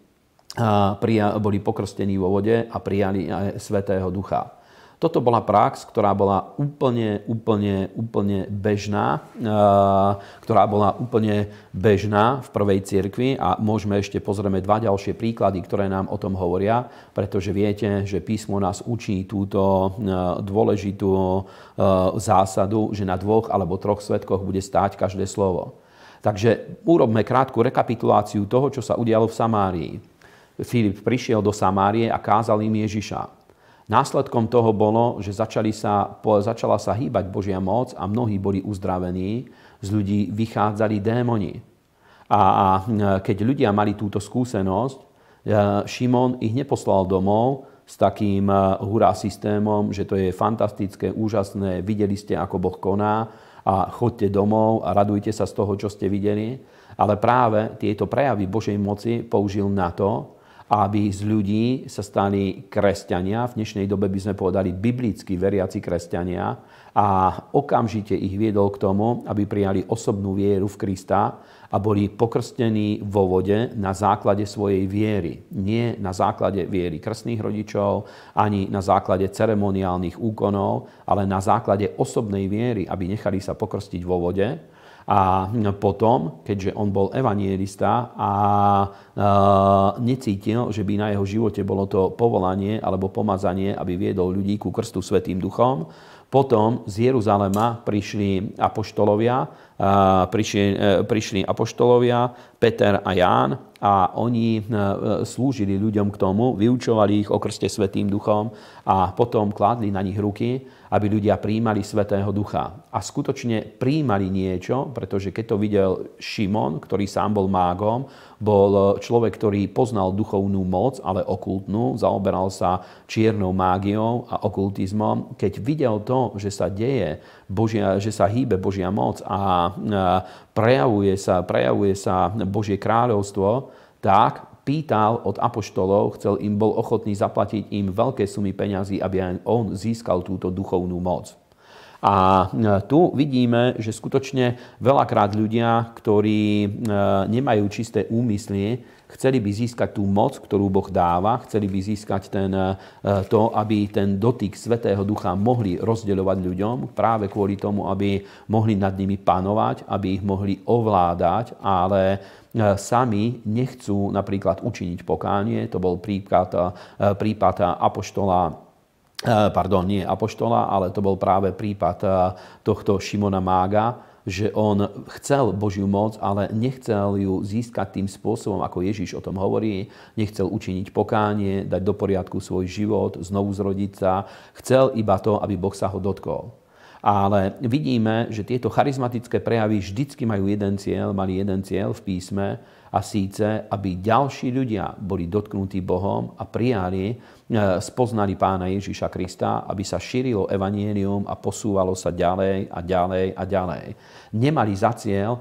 [SPEAKER 1] boli pokrstení vo vode a prijali Svetého Ducha. Toto bola prax, ktorá bola úplne, úplne, úplne bežná, eh, ktorá bola úplne bežná v prvej cirkvi a môžeme ešte pozrieme dva ďalšie príklady, ktoré nám o tom hovoria, pretože viete, že písmo nás učí túto eh, dôležitú eh, zásadu, že na dvoch alebo troch svetkoch bude stáť každé slovo. Takže urobme krátku rekapituláciu toho, čo sa udialo v Samárii. Filip prišiel do Samárie a kázal im Ježiša. Následkom toho bolo, že začali sa, začala sa hýbať Božia moc a mnohí boli uzdravení, z ľudí vychádzali démoni. A, a e, keď ľudia mali túto skúsenosť, e, Šimon ich neposlal domov s takým e, hurá systémom, že to je fantastické, úžasné, videli ste, ako Boh koná a chodte domov a radujte sa z toho, čo ste videli. Ale práve tieto prejavy Božej moci použil na to, aby z ľudí sa stali kresťania. V dnešnej dobe by sme povedali biblicky veriaci kresťania a okamžite ich viedol k tomu, aby prijali osobnú vieru v Krista a boli pokrstení vo vode na základe svojej viery. Nie na základe viery krstných rodičov, ani na základe ceremoniálnych úkonov, ale na základe osobnej viery, aby nechali sa pokrstiť vo vode a potom, keďže on bol evanielista a e, necítil, že by na jeho živote bolo to povolanie alebo pomazanie, aby viedol ľudí ku krstu Svetým duchom, potom z Jeruzalema prišli apoštolovia, e, prišli, e, prišli apoštolovia Peter a Ján a oni slúžili ľuďom k tomu, vyučovali ich o krste Svetým duchom a potom kládli na nich ruky aby ľudia príjmali Svetého Ducha. A skutočne príjmali niečo, pretože keď to videl Šimon, ktorý sám bol mágom, bol človek, ktorý poznal duchovnú moc, ale okultnú, zaoberal sa čiernou mágiou a okultizmom. Keď videl to, že sa deje, Božia, že sa hýbe Božia moc a e, prejavuje sa, prejavuje sa Božie kráľovstvo, tak pýtal od apoštolov, chcel im, bol ochotný zaplatiť im veľké sumy peňazí, aby aj on získal túto duchovnú moc. A e, tu vidíme, že skutočne veľakrát ľudia, ktorí e, nemajú čisté úmysly, chceli by získať tú moc, ktorú Boh dáva, chceli by získať ten, e, to, aby ten dotyk Svetého Ducha mohli rozdeľovať ľuďom práve kvôli tomu, aby mohli nad nimi panovať, aby ich mohli ovládať, ale sami nechcú napríklad učiniť pokánie. To bol prípad, prípad Apoštola Eh, pardon, nie Apoštola, ale to bol práve prípad eh, tohto Šimona Mága, že on chcel Božiu moc, ale nechcel ju získať tým spôsobom, ako Ježiš o tom hovorí. Nechcel učiniť pokánie, dať do poriadku svoj život, znovu zrodiť sa. Chcel iba to, aby Boh sa ho dotkol. Ale vidíme, že tieto charizmatické prejavy vždycky majú jeden cieľ, mali jeden cieľ v písme a síce, aby ďalší ľudia boli dotknutí Bohom a prijali E, spoznali pána Ježiša Krista, aby sa šírilo evanielium a posúvalo sa ďalej a ďalej a ďalej. Nemali za cieľ e,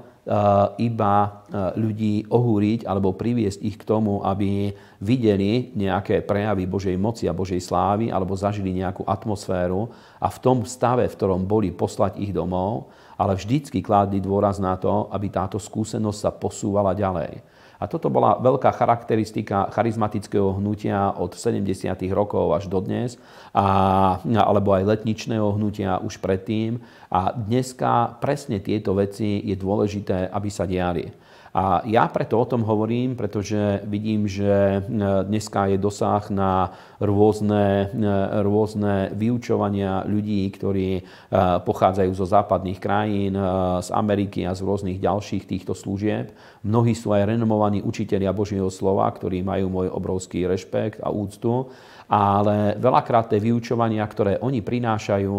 [SPEAKER 1] iba e, ľudí ohúriť alebo priviesť ich k tomu, aby videli nejaké prejavy Božej moci a Božej slávy alebo zažili nejakú atmosféru a v tom stave, v ktorom boli, poslať ich domov, ale vždycky kládli dôraz na to, aby táto skúsenosť sa posúvala ďalej a toto bola veľká charakteristika charizmatického hnutia od 70. rokov až do dnes, a, alebo aj letničného hnutia už predtým. A dneska presne tieto veci je dôležité, aby sa diali. A ja preto o tom hovorím, pretože vidím, že e, dneska je dosah na rôzne, e, rôzne vyučovania ľudí, ktorí e, pochádzajú zo západných krajín, z Ameriky a z rôznych ďalších týchto služieb. Mnohí sú aj renomovaní učiteľia Božieho slova, ktorí majú môj obrovský rešpekt a úctu, ale veľakrát tie vyučovania, ktoré oni prinášajú,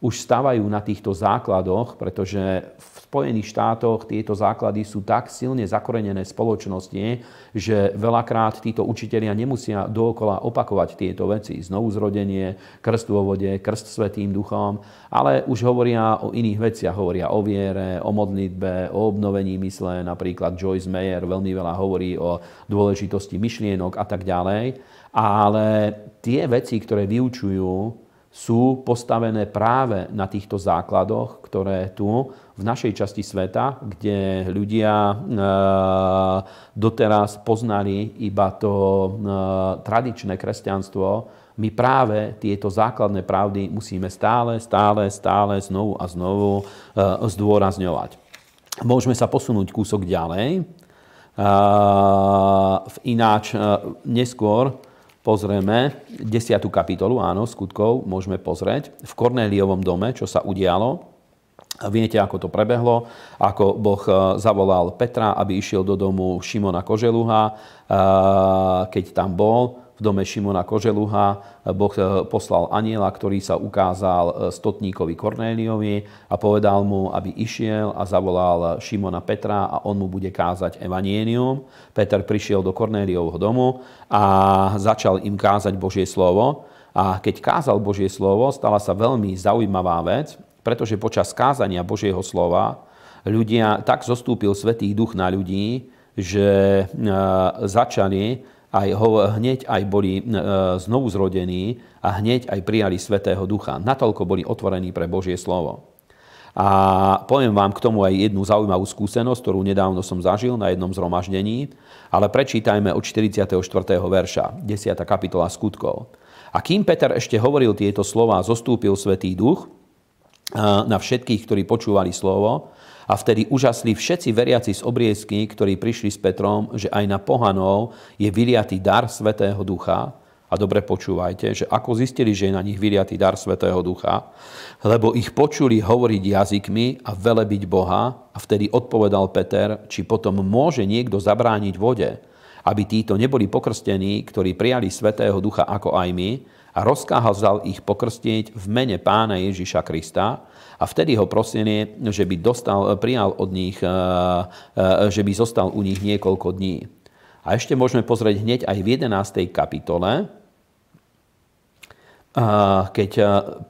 [SPEAKER 1] už stávajú na týchto základoch, pretože v Spojených štátoch tieto základy sú tak silne zakorenené spoločnosti, že veľakrát títo učitelia nemusia dookola opakovať tieto veci. Znovu zrodenie, krst vo vode, krst svetým duchom, ale už hovoria o iných veciach. Hovoria o viere, o modlitbe, o obnovení mysle. Napríklad Joyce Mayer veľmi veľa hovorí o dôležitosti myšlienok a tak ďalej. Ale tie veci, ktoré vyučujú, sú postavené práve na týchto základoch, ktoré tu v našej časti sveta, kde ľudia e, doteraz poznali iba to e, tradičné kresťanstvo, my práve tieto základné pravdy musíme stále, stále, stále znovu a znovu e, zdôrazňovať. Môžeme sa posunúť kúsok ďalej. V ináč neskôr pozrieme 10. kapitolu, áno, skutkov môžeme pozrieť, v Kornéliovom dome, čo sa udialo. Viete, ako to prebehlo, ako Boh e, zavolal Petra, aby išiel do domu Šimona Koželuha, e, keď tam bol v dome Šimona Koželuha Boh e, poslal aniela, ktorý sa ukázal e, stotníkovi Kornéliovi a povedal mu, aby išiel a zavolal Šimona Petra a on mu bude kázať evanienium. Peter prišiel do Kornéliovho domu a začal im kázať Božie slovo. A keď kázal Božie slovo, stala sa veľmi zaujímavá vec, pretože počas kázania Božieho slova ľudia, tak zostúpil Svetý duch na ľudí, že e, začali aj ho, hneď aj boli e, znovu zrodení a hneď aj prijali Svetého Ducha. Natoľko boli otvorení pre Božie slovo. A poviem vám k tomu aj jednu zaujímavú skúsenosť, ktorú nedávno som zažil na jednom zhromaždení, ale prečítajme od 44. verša, 10. kapitola skutkov. A kým Peter ešte hovoril tieto slova, zostúpil Svetý Duch e, na všetkých, ktorí počúvali slovo a vtedy užasli všetci veriaci z obriezky, ktorí prišli s Petrom, že aj na pohanov je vyliatý dar Svetého Ducha. A dobre počúvajte, že ako zistili, že je na nich vyliatý dar Svetého Ducha, lebo ich počuli hovoriť jazykmi a velebiť Boha. A vtedy odpovedal Peter, či potom môže niekto zabrániť vode, aby títo neboli pokrstení, ktorí prijali Svetého Ducha ako aj my, a rozkázal ich pokrstiť v mene pána Ježiša Krista, a vtedy ho prosili, že by dostal, prijal od nich, e, e, že by zostal u nich niekoľko dní. A ešte môžeme pozrieť hneď aj v 11. kapitole, e, keď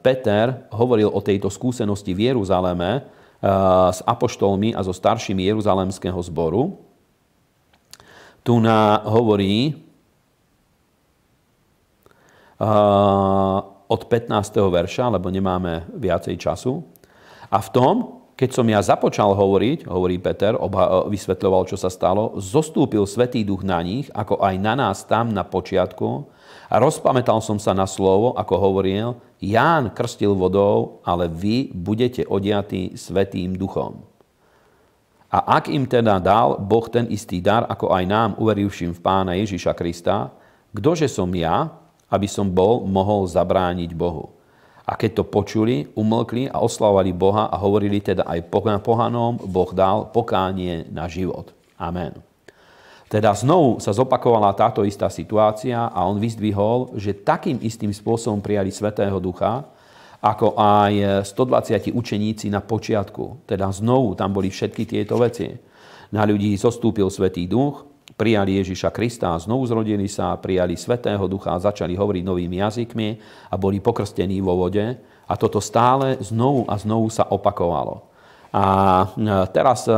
[SPEAKER 1] Peter hovoril o tejto skúsenosti v Jeruzaleme s apoštolmi a so staršími Jeruzalemského zboru. Tu na hovorí, od 15. verša, lebo nemáme viacej času. A v tom, keď som ja započal hovoriť, hovorí Peter, oba, e, vysvetľoval, čo sa stalo, zostúpil Svetý duch na nich, ako aj na nás tam na počiatku a rozpamätal som sa na slovo, ako hovoril, Ján krstil vodou, ale vy budete odiatí Svetým duchom. A ak im teda dal Boh ten istý dar, ako aj nám, uverivším v Pána Ježiša Krista, ktože som ja, aby som bol, mohol zabrániť Bohu? A keď to počuli, umlkli a oslavovali Boha a hovorili teda aj pohanom, Boh dal pokánie na život. Amen. Teda znovu sa zopakovala táto istá situácia a on vyzdvihol, že takým istým spôsobom prijali Svetého Ducha, ako aj 120 učeníci na počiatku. Teda znovu tam boli všetky tieto veci. Na ľudí zostúpil Svetý Duch, prijali Ježiša Krista a znovu zrodili sa, prijali Svetého Ducha a začali hovoriť novými jazykmi a boli pokrstení vo vode. A toto stále znovu a znovu sa opakovalo. A e, teraz e,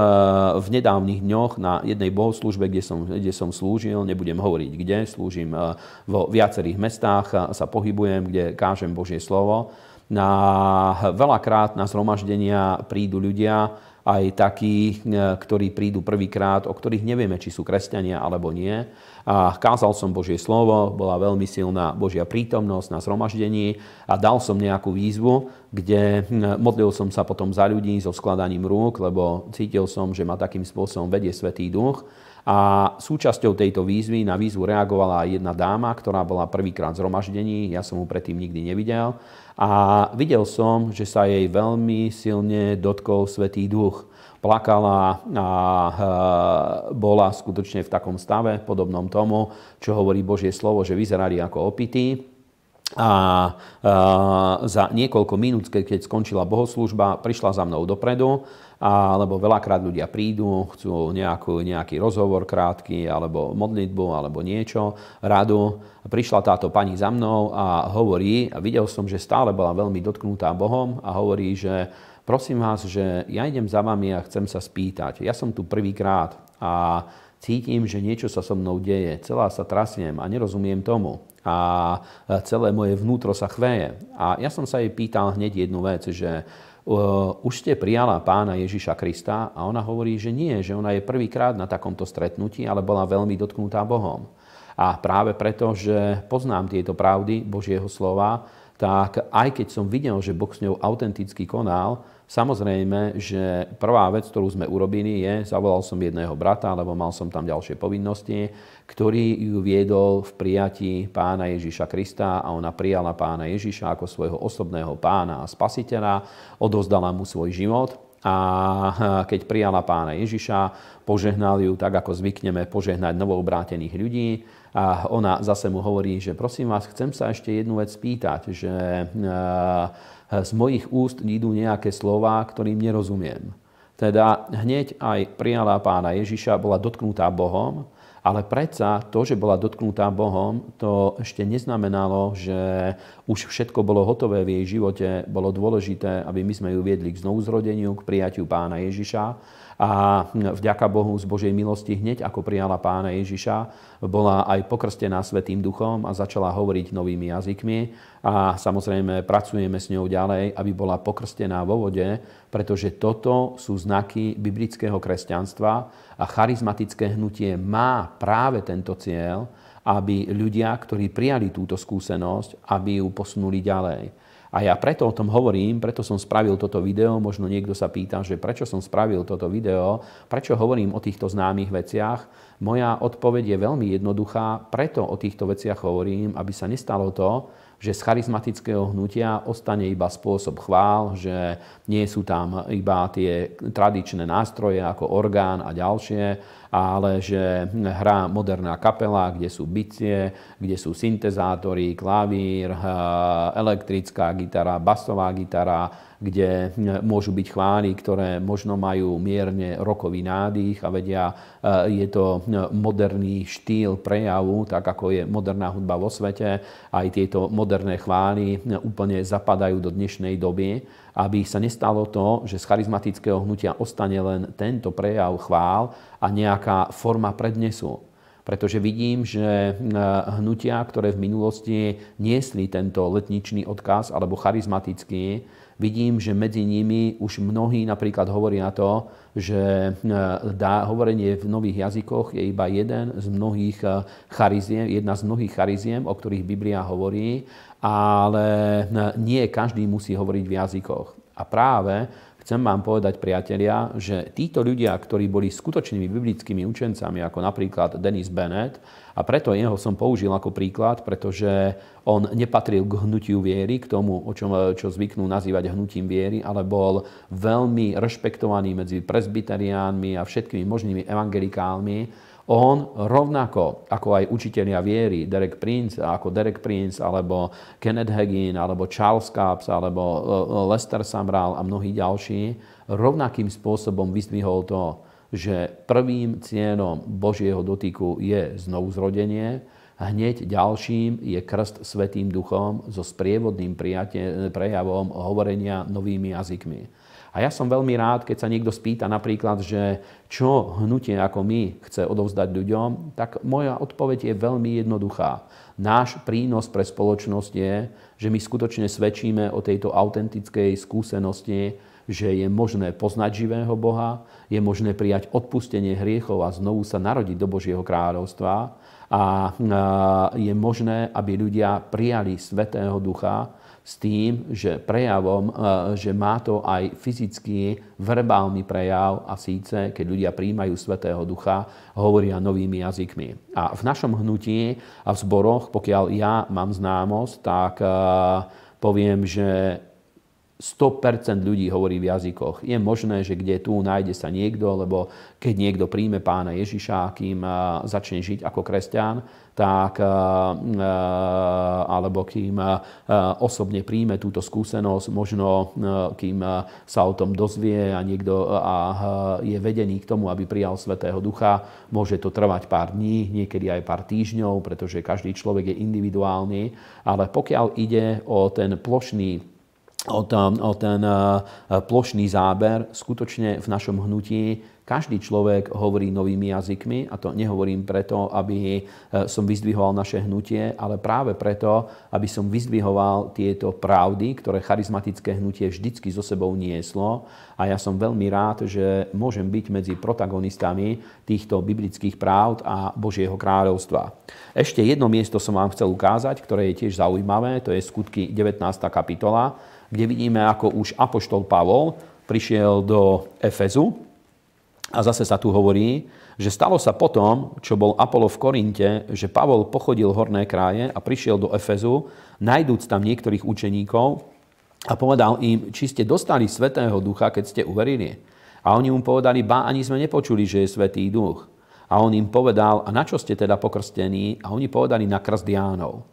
[SPEAKER 1] v nedávnych dňoch na jednej bohoslužbe, kde som, kde som slúžil, nebudem hovoriť kde, slúžim e, vo viacerých mestách, sa pohybujem, kde kážem Božie slovo. Na, veľakrát na zhromaždenia prídu ľudia, aj takí, e, ktorí prídu prvýkrát, o ktorých nevieme, či sú kresťania alebo nie. A kázal som Božie slovo, bola veľmi silná Božia prítomnosť na zhromaždení a dal som nejakú výzvu, kde e, modlil som sa potom za ľudí so skladaním rúk, lebo cítil som, že ma takým spôsobom vedie Svetý Duch. A súčasťou tejto výzvy na výzvu reagovala aj jedna dáma, ktorá bola prvýkrát zhromaždení, ja som ju predtým nikdy nevidel a videl som, že sa jej veľmi silne dotkol Svetý duch. Plakala a bola skutočne v takom stave, podobnom tomu, čo hovorí Božie slovo, že vyzerali ako opití. A za niekoľko minút, keď skončila bohoslužba, prišla za mnou dopredu a, lebo veľakrát ľudia prídu, chcú nejakú, nejaký rozhovor krátky, alebo modlitbu, alebo niečo, radu. Prišla táto pani za mnou a hovorí, a videl som, že stále bola veľmi dotknutá Bohom a hovorí, že prosím vás, že ja idem za vami a chcem sa spýtať. Ja som tu prvýkrát a cítim, že niečo sa so mnou deje. Celá sa trasiem a nerozumiem tomu a celé moje vnútro sa chveje. A ja som sa jej pýtal hneď jednu vec, že už ste prijala pána Ježiša Krista a ona hovorí, že nie, že ona je prvýkrát na takomto stretnutí, ale bola veľmi dotknutá Bohom. A práve preto, že poznám tieto pravdy Božieho slova, tak aj keď som videl, že Boh s ňou autenticky konal, Samozrejme, že prvá vec, ktorú sme urobili, je, zavolal som jedného brata, lebo mal som tam ďalšie povinnosti, ktorý ju viedol v prijatí pána Ježiša Krista a ona prijala pána Ježiša ako svojho osobného pána a spasiteľa, odozdala mu svoj život a keď prijala pána Ježiša, požehnal ju tak, ako zvykneme požehnať novoobrátených ľudí. A ona zase mu hovorí, že prosím vás, chcem sa ešte jednu vec spýtať, že z mojich úst idú nejaké slova, ktorým nerozumiem. Teda hneď aj prijala pána Ježiša, bola dotknutá Bohom, ale predsa to, že bola dotknutá Bohom, to ešte neznamenalo, že už všetko bolo hotové v jej živote. Bolo dôležité, aby my sme ju viedli k znovuzrodeniu, k prijatiu pána Ježiša a vďaka Bohu z Božej milosti hneď ako prijala pána Ježiša, bola aj pokrstená Svetým duchom a začala hovoriť novými jazykmi. A samozrejme pracujeme s ňou ďalej, aby bola pokrstená vo vode, pretože toto sú znaky biblického kresťanstva a charizmatické hnutie má práve tento cieľ, aby ľudia, ktorí prijali túto skúsenosť, aby ju posunuli ďalej. A ja preto o tom hovorím, preto som spravil toto video, možno niekto sa pýta, že prečo som spravil toto video, prečo hovorím o týchto známych veciach. Moja odpoveď je veľmi jednoduchá, preto o týchto veciach hovorím, aby sa nestalo to, že z charizmatického hnutia ostane iba spôsob chvál, že nie sú tam iba tie tradičné nástroje ako orgán a ďalšie, ale že hrá moderná kapela, kde sú bicie, kde sú syntezátory, klavír, eh, elektrická gitara, basová gitara, kde hm, môžu byť chvály, ktoré možno majú mierne rokový nádych a vedia, eh, je to hm, moderný štýl prejavu, tak ako je moderná hudba vo svete. Aj tieto moderné chvály hm, úplne zapadajú do dnešnej doby aby sa nestalo to, že z charizmatického hnutia ostane len tento prejav chvál a nejaká forma prednesu. Pretože vidím, že e, hnutia, ktoré v minulosti niesli tento letničný odkaz alebo charizmatický, vidím, že medzi nimi už mnohí napríklad hovoria to, že e, dá, hovorenie v nových jazykoch je iba jeden z mnohých e, chariziem, jedna z mnohých chariziem, o ktorých Biblia hovorí, ale e, nie každý musí hovoriť v jazykoch. A práve chcem vám povedať, priatelia, že títo ľudia, ktorí boli skutočnými biblickými učencami, ako napríklad Denis Bennett, a preto jeho som použil ako príklad, pretože on nepatril k hnutiu viery, k tomu, o čom, čo zvyknú nazývať hnutím viery, ale bol veľmi rešpektovaný medzi presbyteriánmi a všetkými možnými evangelikálmi. On rovnako ako aj učitelia viery, Derek Prince, ako Derek Prince, alebo Kenneth Hagin, alebo Charles Capps, alebo e, e, Lester Samral a mnohí ďalší, rovnakým spôsobom vyzdvihol to, že prvým cienom Božieho dotyku je znovuzrodenie, hneď ďalším je krst Svetým duchom so sprievodným prejavom hovorenia novými jazykmi. A ja som veľmi rád, keď sa niekto spýta napríklad, že čo hnutie ako my chce odovzdať ľuďom, tak moja odpoveď je veľmi jednoduchá. Náš prínos pre spoločnosť je, že my skutočne svedčíme o tejto autentickej skúsenosti že je možné poznať živého Boha, je možné prijať odpustenie hriechov a znovu sa narodiť do Božieho kráľovstva a je možné, aby ľudia prijali Svetého Ducha s tým, že prejavom, že má to aj fyzický, verbálny prejav a síce, keď ľudia príjmajú Svetého Ducha, hovoria novými jazykmi. A v našom hnutí a v zboroch, pokiaľ ja mám známosť, tak poviem, že 100% ľudí hovorí v jazykoch. Je možné, že kde tu nájde sa niekto, lebo keď niekto príjme pána Ježiša, kým začne žiť ako kresťan, tak, alebo kým osobne príjme túto skúsenosť, možno kým sa o tom dozvie a niekto a je vedený k tomu, aby prijal Svetého Ducha, môže to trvať pár dní, niekedy aj pár týždňov, pretože každý človek je individuálny, ale pokiaľ ide o ten plošný o ten, o eh, ten eh, plošný záber. Skutočne v našom hnutí každý človek hovorí novými jazykmi a to nehovorím preto, aby eh, som vyzdvihoval naše hnutie, ale práve preto, aby som vyzdvihoval tieto pravdy, ktoré charizmatické hnutie vždycky so sebou nieslo. A ja som veľmi rád, že môžem byť medzi protagonistami týchto biblických práv a Božieho kráľovstva. Ešte jedno miesto som vám chcel ukázať, ktoré je tiež zaujímavé, to je skutky 19. kapitola kde vidíme, ako už Apoštol Pavol prišiel do Efezu a zase sa tu hovorí, že stalo sa potom, čo bol Apolo v Korinte, že Pavol pochodil horné kraje a prišiel do Efezu, najdúc tam niektorých učeníkov a povedal im, či ste dostali Svetého Ducha, keď ste uverili. A oni mu povedali, ba, ani sme nepočuli, že je Svetý Duch. A on im povedal, a na čo ste teda pokrstení? A oni povedali, na krst Jánov.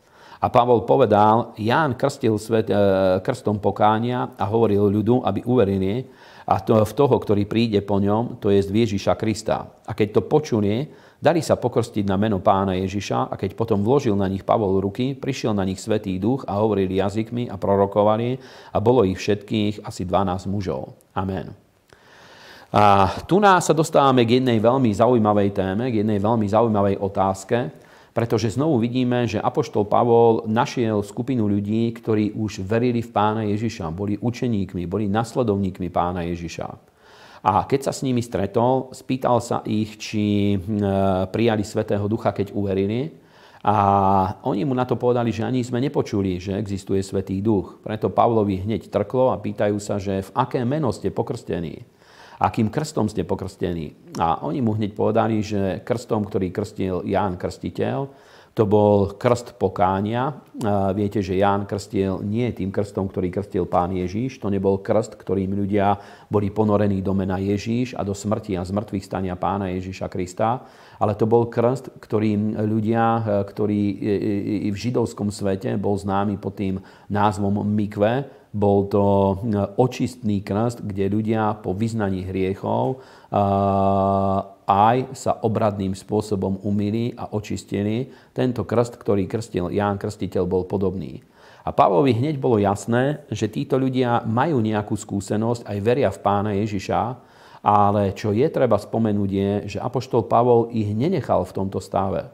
[SPEAKER 1] A Pavol povedal, Ján krstil svet, e, krstom pokánia a hovoril ľudu, aby uverili a to, v toho, ktorý príde po ňom, to je Ježiša Krista. A keď to počunie, dali sa pokrstiť na meno pána Ježiša a keď potom vložil na nich Pavol ruky, prišiel na nich Svetý duch a hovorili jazykmi a prorokovali a bolo ich všetkých asi 12 mužov. Amen. A tu nás sa dostávame k jednej veľmi zaujímavej téme, k jednej veľmi zaujímavej otázke, pretože znovu vidíme, že Apoštol Pavol našiel skupinu ľudí, ktorí už verili v pána Ježiša, boli učeníkmi, boli nasledovníkmi pána Ježiša. A keď sa s nimi stretol, spýtal sa ich, či e, prijali Svetého Ducha, keď uverili. A oni mu na to povedali, že ani sme nepočuli, že existuje Svetý Duch. Preto Pavlovi hneď trklo a pýtajú sa, že v aké meno ste pokrstení akým krstom ste pokrstení. A oni mu hneď povedali, že krstom, ktorý krstil Ján Krstiteľ, to bol krst pokánia. Viete, že Ján krstil nie tým krstom, ktorý krstil pán Ježíš. To nebol krst, ktorým ľudia boli ponorení do mena Ježíš a do smrti a zmrtvých stania pána Ježíša Krista. Ale to bol krst, ktorým ľudia, e, ktorý e, e, v židovskom svete bol známy pod tým názvom mikve, bol to e, očistný krst, kde ľudia po vyznaní hriechov e, aj sa obradným spôsobom umýli a očistili. Tento krst, ktorý krstil Ján Krstiteľ, bol podobný. A Pavlovi hneď bolo jasné, že títo ľudia majú nejakú skúsenosť, aj veria v pána Ježiša, ale čo je treba spomenúť je, že Apoštol Pavol ich nenechal v tomto stave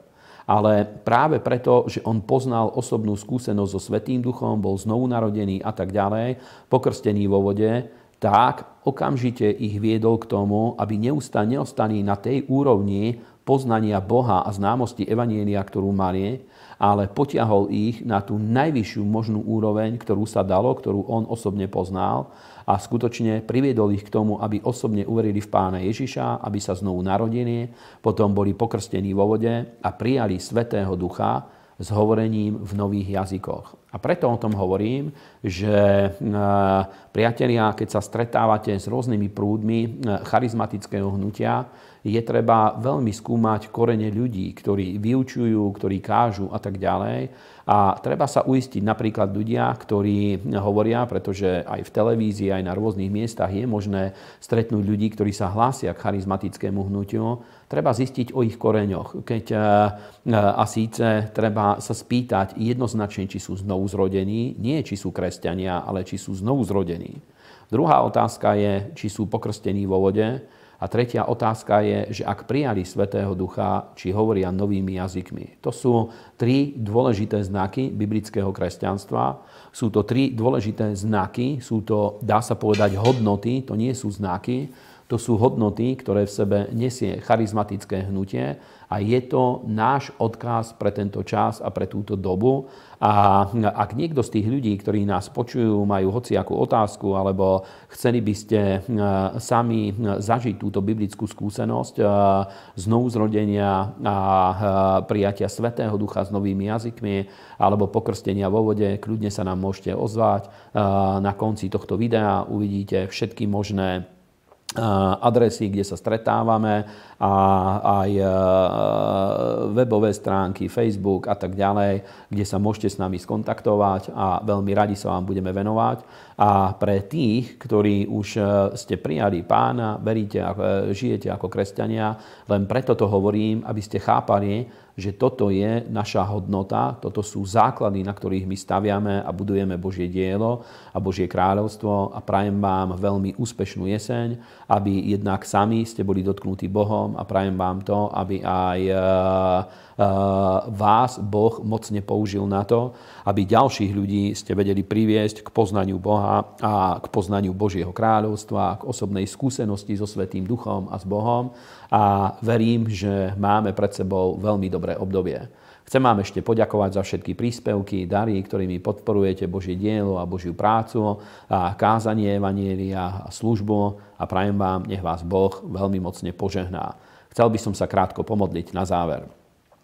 [SPEAKER 1] ale práve preto, že on poznal osobnú skúsenosť so Svetým duchom, bol znovu narodený a tak ďalej, pokrstený vo vode, tak okamžite ich viedol k tomu, aby neustále neostali na tej úrovni poznania Boha a známosti Evanielia, ktorú mali, ale potiahol ich na tú najvyššiu možnú úroveň, ktorú sa dalo, ktorú on osobne poznal a skutočne priviedol ich k tomu, aby osobne uverili v pána Ježiša, aby sa znovu narodili, potom boli pokrstení vo vode a prijali Svetého Ducha s hovorením v nových jazykoch. A preto o tom hovorím, že eh, priatelia, keď sa stretávate s rôznymi prúdmi eh, charizmatického hnutia, je treba veľmi skúmať korene ľudí, ktorí vyučujú, ktorí kážu a tak ďalej. A treba sa uistiť napríklad ľudia, ktorí hovoria, pretože aj v televízii, aj na rôznych miestach je možné stretnúť ľudí, ktorí sa hlásia k charizmatickému hnutiu. Treba zistiť o ich koreňoch. Keď, e, e, a síce treba sa spýtať jednoznačne, či sú znovu zrodení, nie či sú kresťania, ale či sú znovu zrodení. Druhá otázka je, či sú pokrstení vo vode a tretia otázka je, že ak prijali Svetého Ducha, či hovoria novými jazykmi. To sú tri dôležité znaky biblického kresťanstva. Sú to tri dôležité znaky, sú to, dá sa povedať, hodnoty, to nie sú znaky, to sú hodnoty, ktoré v sebe nesie charizmatické hnutie a je to náš odkaz pre tento čas a pre túto dobu. A ak niekto z tých ľudí, ktorí nás počujú, majú hociakú otázku alebo chceli by ste e, sami e, zažiť túto biblickú skúsenosť e, znovu zrodenia a prijatia Svetého Ducha s novými jazykmi alebo pokrstenia vo vode, kľudne sa nám môžete ozvať. Na konci tohto videa uvidíte všetky možné adresy, kde sa stretávame a aj webové stránky, Facebook a tak ďalej, kde sa môžete s nami skontaktovať a veľmi radi sa vám budeme venovať. A pre tých, ktorí už e, ste prijali pána, veríte, e, žijete ako kresťania, len preto to hovorím, aby ste chápali, že toto je naša hodnota, toto sú základy, na ktorých my staviame a budujeme Božie dielo a Božie kráľovstvo a prajem vám veľmi úspešnú jeseň, aby jednak sami ste boli dotknutí Bohom a prajem vám to, aby aj e, e, vás Boh mocne použil na to, aby ďalších ľudí ste vedeli priviesť k poznaniu Boha a k poznaniu Božieho kráľovstva, k osobnej skúsenosti so Svetým Duchom a s Bohom a verím, že máme pred sebou veľmi dobré obdobie. Chcem vám ešte poďakovať za všetky príspevky, dary, ktorými podporujete Božie dielo a Božiu prácu a kázanie Evanielia a službu a prajem vám, nech vás Boh veľmi mocne požehná. Chcel by som sa krátko pomodliť na záver.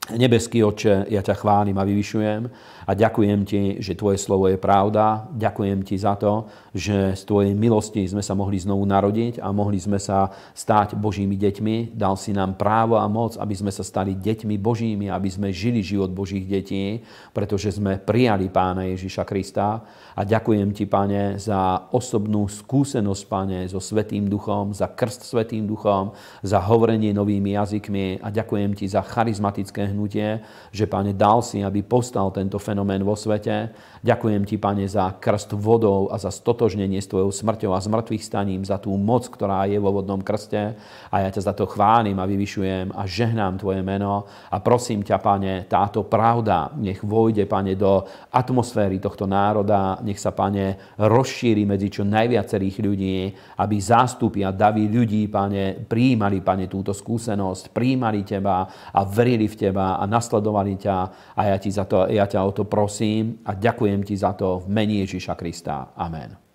[SPEAKER 1] Nebeský oče, ja ťa chválim a vyvyšujem a ďakujem ti, že tvoje slovo je pravda. Ďakujem ti za to, že z tvojej milosti sme sa mohli znovu narodiť a mohli sme sa stať Božími deťmi. Dal si nám právo a moc, aby sme sa stali deťmi Božími, aby sme žili život Božích detí, pretože sme prijali Pána Ježiša Krista. A ďakujem ti, Pane, za osobnú skúsenosť, Pane, so Svetým duchom, za krst Svetým duchom, za hovorenie novými jazykmi a ďakujem ti za charizmatické hnutie vyzdvihnutie, že Pane dal si, aby postal tento fenomén vo svete. Ďakujem Ti, Pane, za krst vodou a za stotožnenie s Tvojou smrťou a zmrtvých staním, za tú moc, ktorá je vo vodnom krste. A ja ťa za to chválim a vyvyšujem a žehnám Tvoje meno. A prosím ťa, Pane, táto pravda nech vojde, Pane, do atmosféry tohto národa. Nech sa, Pane, rozšíri medzi čo najviacerých ľudí, aby zástupy a davy ľudí, Pane, príjmali, Pane, túto skúsenosť, príjmali Teba a verili v Teba teba a nasledovali ťa a ja, ti za to, ja ťa o to prosím a ďakujem ti za to v mene Ježiša Krista. Amen.